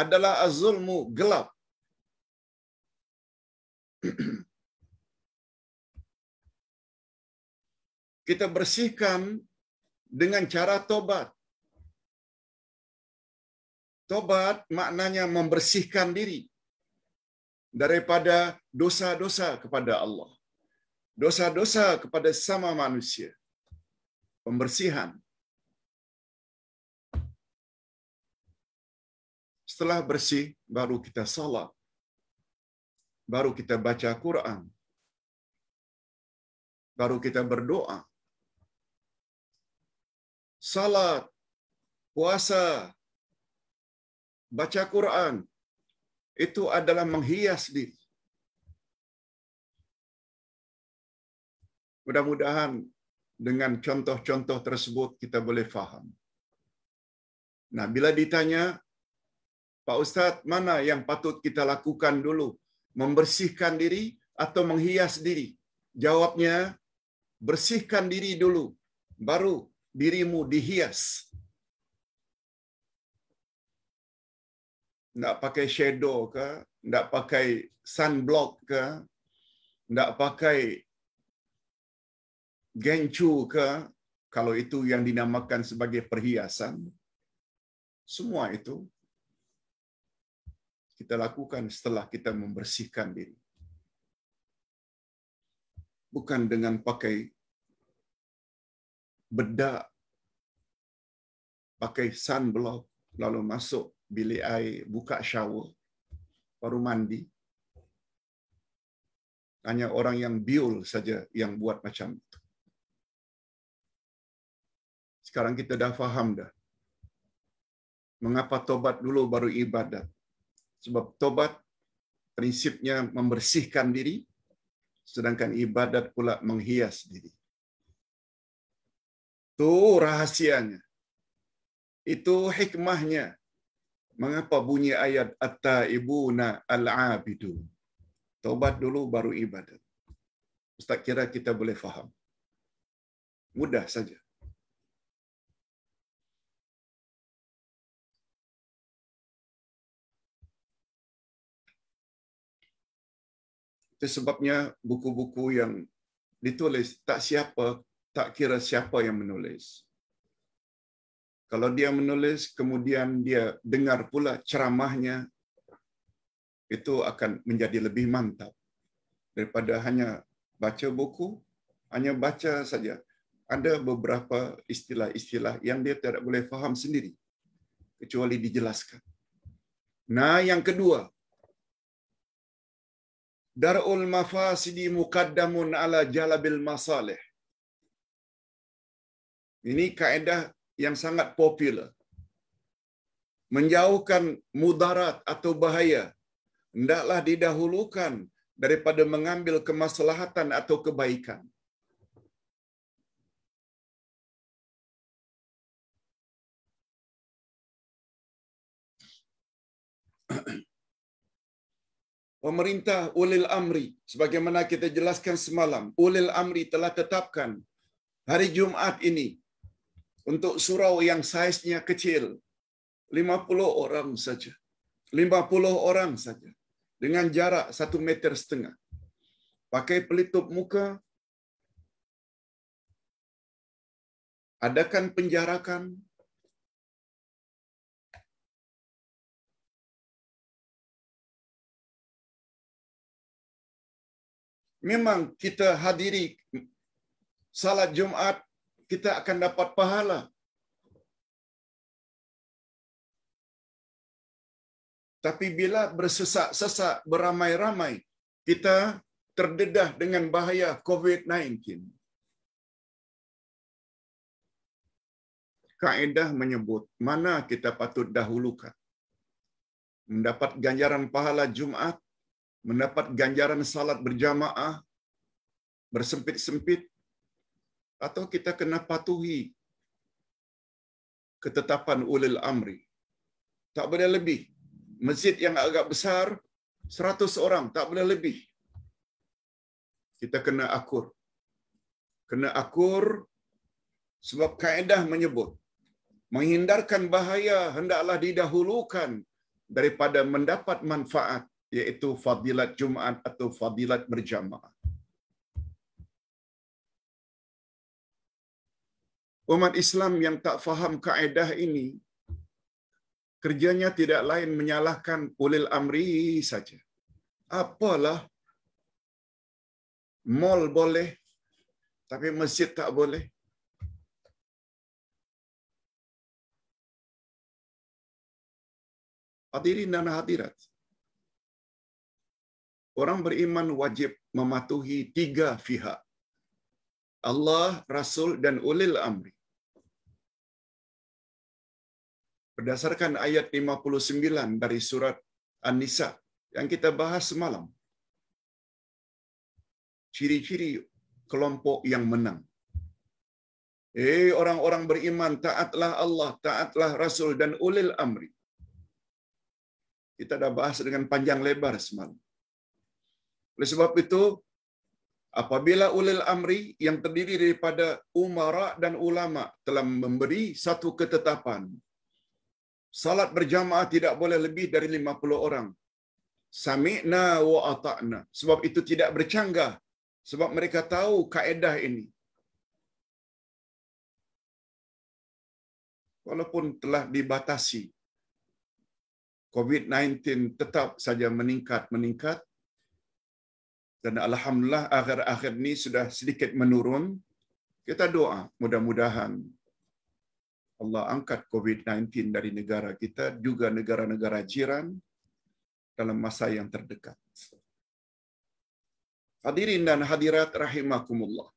adalah azulmu gelap. (clears throat) Kita bersihkan dengan cara tobat. Tobat maknanya membersihkan diri daripada dosa-dosa kepada Allah. Dosa-dosa kepada sama manusia. Pembersihan. Setelah bersih, baru kita salat. Baru kita baca Quran. Baru kita berdoa. Salat, puasa, baca Quran, itu adalah menghias diri. Mudah-mudahan dengan contoh-contoh tersebut kita boleh faham. Nah, bila ditanya Pak Ustadz, mana yang patut kita lakukan dulu? Membersihkan diri atau menghias diri? Jawabnya, bersihkan diri dulu, baru dirimu dihias. Tidak pakai shadow ke, tidak pakai sunblock ke, tidak pakai gencu ke, kalau itu yang dinamakan sebagai perhiasan. Semua itu kita lakukan setelah kita membersihkan diri. Bukan dengan pakai bedak, pakai sunblock, lalu masuk bilik air, buka shower, baru mandi. Hanya orang yang biul saja yang buat macam itu. Sekarang kita dah faham dah. Mengapa tobat dulu baru ibadat? Sebab tobat prinsipnya membersihkan diri, sedangkan ibadat pula menghias diri. Itu rahasianya. Itu hikmahnya. Mengapa bunyi ayat At-Taibuna al abidu Tobat dulu baru ibadat. Ustaz kira kita boleh faham. Mudah saja. Itu sebabnya buku-buku yang ditulis tak siapa, tak kira siapa yang menulis. Kalau dia menulis, kemudian dia dengar pula ceramahnya, itu akan menjadi lebih mantap daripada hanya baca buku, hanya baca saja. Ada beberapa istilah-istilah yang dia tidak boleh faham sendiri, kecuali dijelaskan. Nah, yang kedua, Darul mafasidi muqaddamun ala jalabil masalih. Ini kaedah yang sangat popular. Menjauhkan mudarat atau bahaya. hendaklah didahulukan daripada mengambil kemaslahatan atau kebaikan. pemerintah ulil amri sebagaimana kita jelaskan semalam ulil amri telah tetapkan hari Jumaat ini untuk surau yang saiznya kecil 50 orang saja 50 orang saja dengan jarak 1 meter setengah pakai pelitup muka adakan penjarakan memang kita hadiri salat Jumat kita akan dapat pahala. Tapi bila bersesak-sesak, beramai-ramai, kita terdedah dengan bahaya COVID-19. Kaedah menyebut mana kita patut dahulukan. Mendapat ganjaran pahala Jumat mendapat ganjaran salat berjamaah bersempit-sempit atau kita kena patuhi ketetapan ulil amri. Tak boleh lebih. Masjid yang agak besar, 100 orang, tak boleh lebih. Kita kena akur. Kena akur sebab kaedah menyebut. Menghindarkan bahaya hendaklah didahulukan daripada mendapat manfaat yaitu fadilat Jumat atau fadilat berjamaah. Umat Islam yang tak faham kaedah ini, kerjanya tidak lain menyalahkan ulil amri saja. Apalah, mal boleh, tapi masjid tak boleh. Hadirin dan hadirat, Orang beriman wajib mematuhi tiga pihak. Allah, Rasul dan ulil amri. Berdasarkan ayat 59 dari surat An-Nisa yang kita bahas semalam. Ciri-ciri kelompok yang menang. Eh orang-orang beriman taatlah Allah, taatlah Rasul dan ulil amri. Kita dah bahas dengan panjang lebar semalam. Oleh sebab itu, apabila ulil amri yang terdiri daripada umara dan ulama telah memberi satu ketetapan, salat berjamaah tidak boleh lebih dari 50 orang. Sami'na wa ata'na. Sebab itu tidak bercanggah. Sebab mereka tahu kaedah ini. Walaupun telah dibatasi, COVID-19 tetap saja meningkat-meningkat, Dan alhamdulillah akhir-akhir ini sudah sedikit menurun. Kita doa mudah-mudahan Allah angkat COVID-19 dari negara kita juga negara-negara jiran dalam masa yang terdekat. Hadirin dan hadirat rahimakumullah.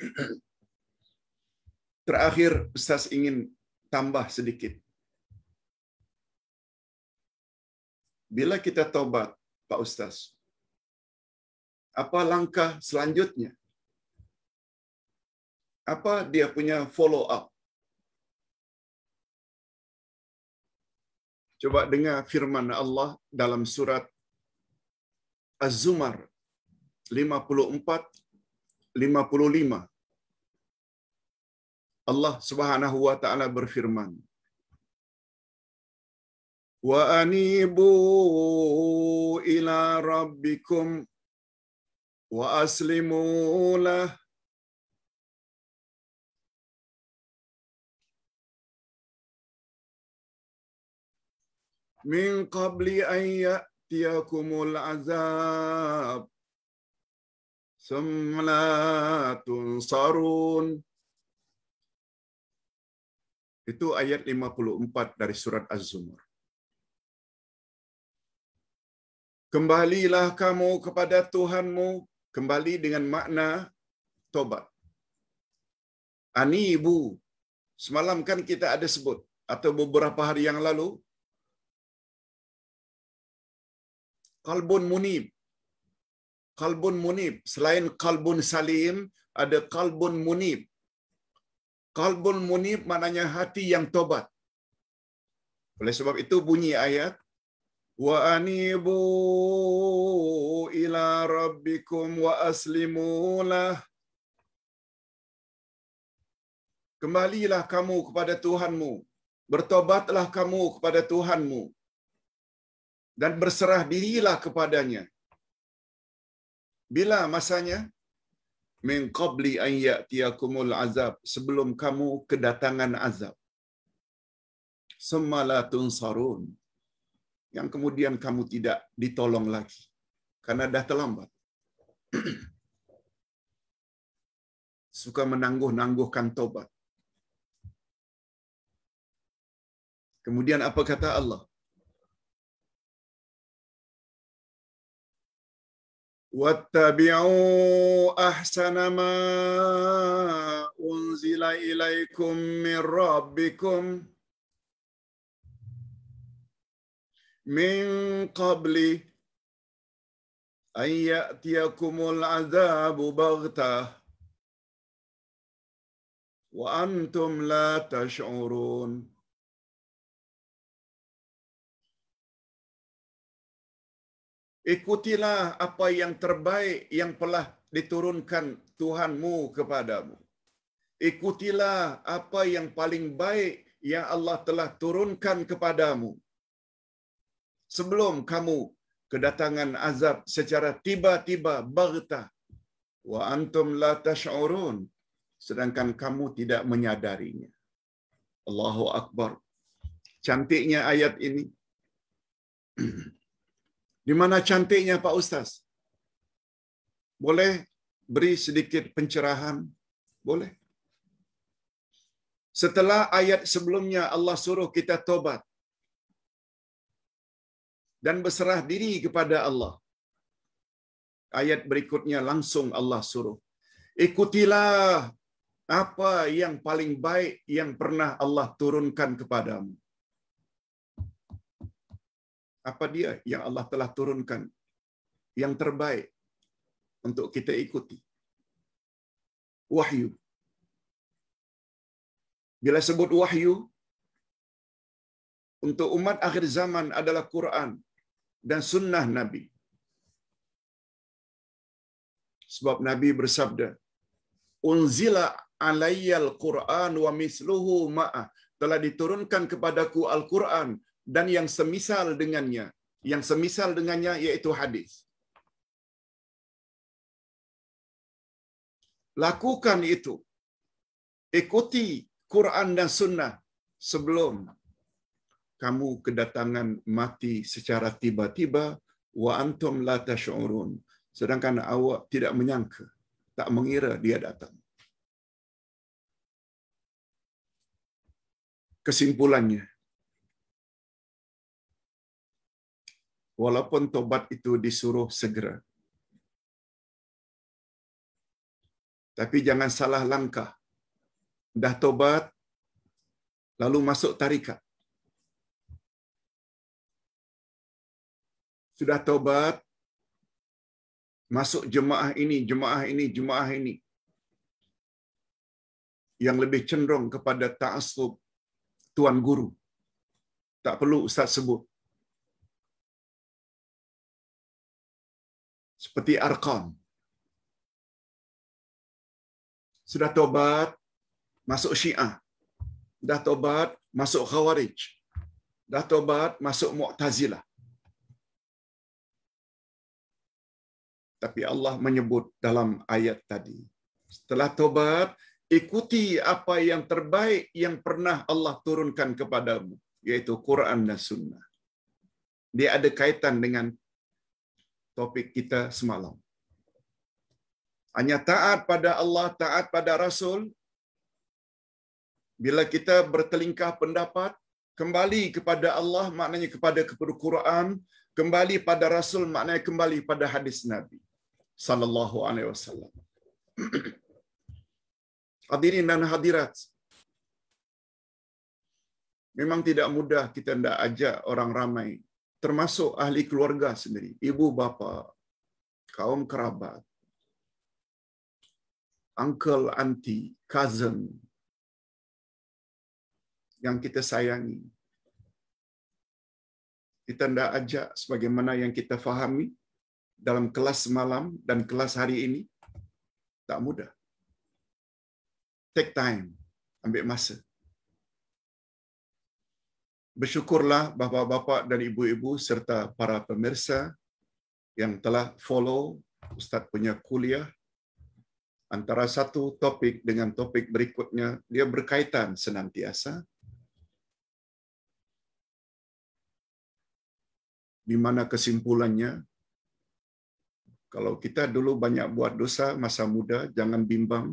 (clears throat) Terakhir Ustaz ingin tambah sedikit. Bila kita tobat, Pak Ustaz, apa langkah selanjutnya? Apa dia punya follow up? Coba dengar firman Allah dalam surat Az-Zumar 54 55. Allah Subhanahu wa taala berfirman, wa anibu ila rabbikum وأسلموا له من قبل أن يأتيكم العذاب ثم لا تنصرون Itu ayat 54 dari surat Az-Zumar. Kembalilah kamu kepada Tuhanmu kembali dengan makna tobat. Ani ibu, semalam kan kita ada sebut atau beberapa hari yang lalu kalbun munib. Kalbun munib selain kalbun salim ada kalbun munib. Kalbun munib maknanya hati yang tobat. Oleh sebab itu bunyi ayat وأنيبوا إلى ربكم وأسلموا له Kembalilah kamu kepada Tuhanmu. Bertobatlah kamu kepada Tuhanmu. Dan berserah dirilah kepadanya. Bila masanya? Min qabli an azab. Sebelum kamu kedatangan azab. Summa la tunsarun yang kemudian kamu tidak ditolong lagi karena dah terlambat. (clears throat) Suka menangguh-nangguhkan tobat. Kemudian apa kata Allah? Wattabi'u ahsana ma unzila ilaikum min rabbikum. min qabli an ya'tiyakumul azabu baghtah wa antum la tash'urun Ikutilah apa yang terbaik yang telah diturunkan Tuhanmu kepadamu. Ikutilah apa yang paling baik yang Allah telah turunkan kepadamu sebelum kamu kedatangan azab secara tiba-tiba baghtah wa antum la tash'urun sedangkan kamu tidak menyadarinya. Allahu akbar. Cantiknya ayat ini. (clears throat) Di mana cantiknya Pak Ustaz? Boleh beri sedikit pencerahan? Boleh. Setelah ayat sebelumnya Allah suruh kita tobat dan berserah diri kepada Allah. Ayat berikutnya langsung Allah suruh. Ikutilah apa yang paling baik yang pernah Allah turunkan kepadamu. Apa dia yang Allah telah turunkan? Yang terbaik untuk kita ikuti. Wahyu. Bila sebut wahyu, untuk umat akhir zaman adalah Quran dan sunnah Nabi. Sebab Nabi bersabda, Unzila alayyal Qur'an wa misluhu ma'ah. Telah diturunkan kepadaku Al-Quran dan yang semisal dengannya. Yang semisal dengannya yaitu hadis. Lakukan itu. Ikuti Quran dan Sunnah sebelum kamu kedatangan mati secara tiba-tiba wa antum la tashurun sedangkan awak tidak menyangka tak mengira dia datang kesimpulannya walaupun tobat itu disuruh segera tapi jangan salah langkah dah tobat lalu masuk tarikat sudah taubat masuk jemaah ini jemaah ini jemaah ini yang lebih cenderung kepada taasub tuan guru tak perlu ustaz sebut seperti arkan sudah taubat masuk syiah dah taubat masuk khawarij dah taubat masuk mu'tazilah Tapi Allah menyebut dalam ayat tadi. Setelah tobat, ikuti apa yang terbaik yang pernah Allah turunkan kepadamu, yaitu Quran dan Sunnah. Dia ada kaitan dengan topik kita semalam. Hanya taat pada Allah, taat pada Rasul. Bila kita bertelingkah pendapat, kembali kepada Allah maknanya kepada kepada Quran, kembali pada Rasul maknanya kembali pada hadis Nabi sallallahu alaihi wasallam. (clears throat) Hadirin dan hadirat, memang tidak mudah kita tidak ajak orang ramai, termasuk ahli keluarga sendiri, ibu bapa, kaum kerabat, uncle, auntie, cousin yang kita sayangi. Kita tidak ajak sebagaimana yang kita fahami, dalam kelas malam dan kelas hari ini tak mudah. Take time, ambil masa. Bersyukurlah bapak-bapak dan ibu-ibu serta para pemirsa yang telah follow Ustaz punya kuliah antara satu topik dengan topik berikutnya dia berkaitan senantiasa di mana kesimpulannya Kalau kita dulu banyak buat dosa masa muda, jangan bimbang.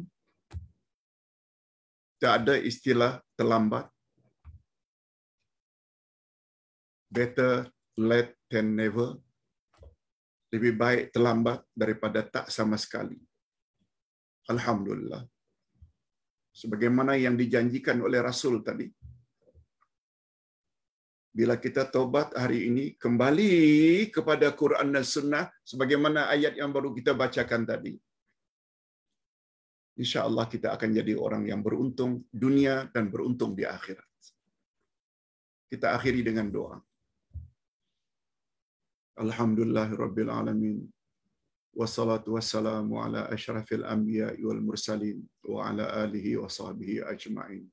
Tak ada istilah terlambat. Better late than never. Lebih baik terlambat daripada tak sama sekali. Alhamdulillah. Sebagaimana yang dijanjikan oleh Rasul tadi, bila kita taubat hari ini kembali kepada Quran dan Sunnah sebagaimana ayat yang baru kita bacakan tadi. Insya Allah kita akan jadi orang yang beruntung dunia dan beruntung di akhirat. Kita akhiri dengan doa. Alhamdulillah Rabbil Alamin. Wassalatu wassalamu ala ashrafil anbiya wal mursalin wa ala alihi wa sahbihi ajma'in.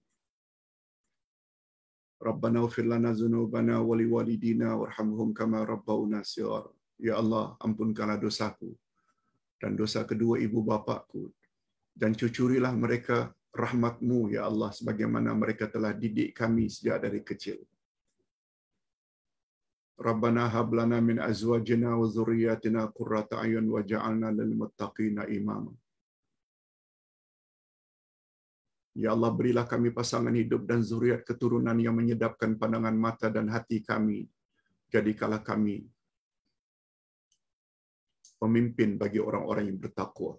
Rabbana ufir lana zunubana wali walidina warhamhum kama rabbawna siyar. Ya Allah, ampunkanlah dosaku dan dosa kedua ibu bapakku. Dan cucurilah mereka rahmatmu, Ya Allah, sebagaimana mereka telah didik kami sejak dari kecil. Rabbana hab lana min azwajina wa dhurriyyatina qurrata ayun waj'alna lil muttaqina imama. Ya Allah, berilah kami pasangan hidup dan zuriat keturunan yang menyedapkan pandangan mata dan hati kami. Jadikanlah kami pemimpin bagi orang-orang yang bertakwa.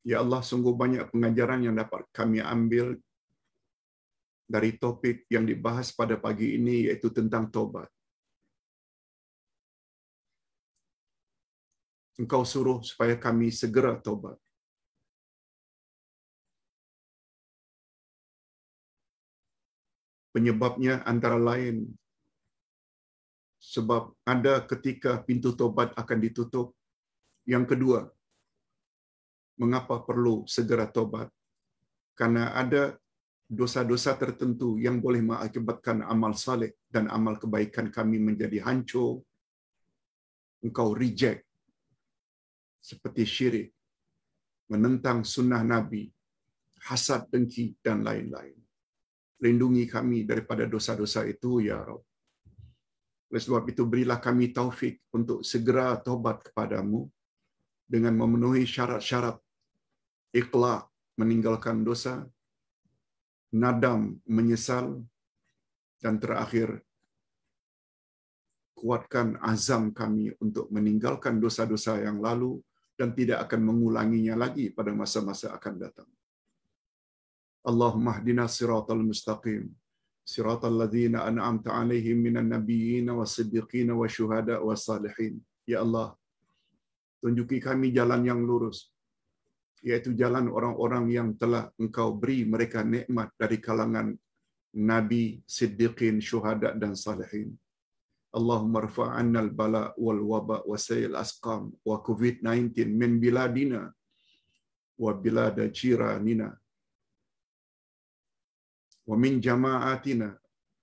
Ya Allah, sungguh banyak pengajaran yang dapat kami ambil dari topik yang dibahas pada pagi ini, yaitu tentang tobat. Engkau suruh supaya kami segera tobat. Penyebabnya antara lain sebab ada ketika pintu tobat akan ditutup. Yang kedua, mengapa perlu segera tobat? Karena ada dosa-dosa tertentu yang boleh mengakibatkan amal saleh dan amal kebaikan kami menjadi hancur. Engkau reject seperti syirik, menentang sunnah Nabi, hasad dengki dan lain-lain lindungi kami daripada dosa-dosa itu, ya Rob. Oleh sebab itu, berilah kami taufik untuk segera tobat kepadamu dengan memenuhi syarat-syarat ikhlas meninggalkan dosa, nadam menyesal, dan terakhir kuatkan azam kami untuk meninggalkan dosa-dosa yang lalu dan tidak akan mengulanginya lagi pada masa-masa akan datang. اللهم اهدنا صراط المستقيم صراط الذين أنعمت عليهم من النبيين والصديقين والشهداء والصالحين يا الله tunjuki kami jalan yang lurus yaitu jalan orang-orang yang telah engkau beri mereka nikmat dari kalangan nabi, siddiqin, syuhada dan salihin. Allahumma rfa' anna al-bala wal waba wa sayil asqam wa covid-19 min biladina wa bilada jiranina wa min jama'atina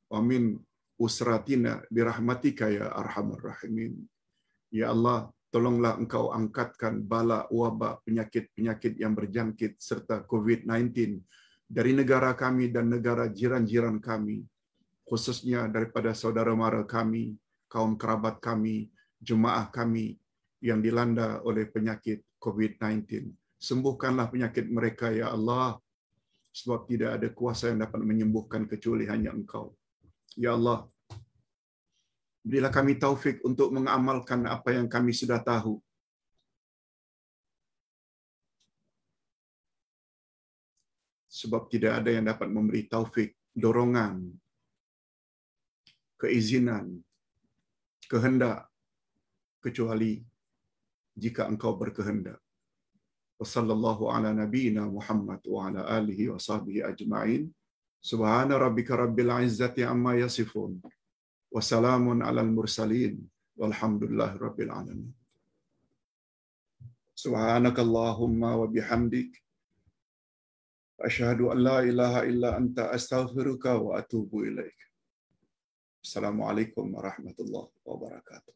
wa min usratina birahmatika ya arhamar rahimin. Ya Allah, tolonglah engkau angkatkan bala wabak penyakit-penyakit yang berjangkit serta COVID-19 dari negara kami dan negara jiran-jiran kami, khususnya daripada saudara mara kami, kaum kerabat kami, jemaah kami yang dilanda oleh penyakit COVID-19. Sembuhkanlah penyakit mereka, Ya Allah. Sebab tidak ada kuasa yang dapat menyembuhkan kecuali hanya engkau. Ya Allah, berilah kami taufik untuk mengamalkan apa yang kami sudah tahu. Sebab tidak ada yang dapat memberi taufik, dorongan, keizinan, kehendak, kecuali jika engkau berkehendak. وصلى الله على نبينا محمد وعلى آله وصحبه أجمعين سبحان ربك رب العزة عما يصفون وسلام على المرسلين والحمد لله رب العالمين سبحانك اللهم وبحمدك أشهد أن لا إله إلا أنت أستغفرك وأتوب إليك السلام عليكم ورحمة الله وبركاته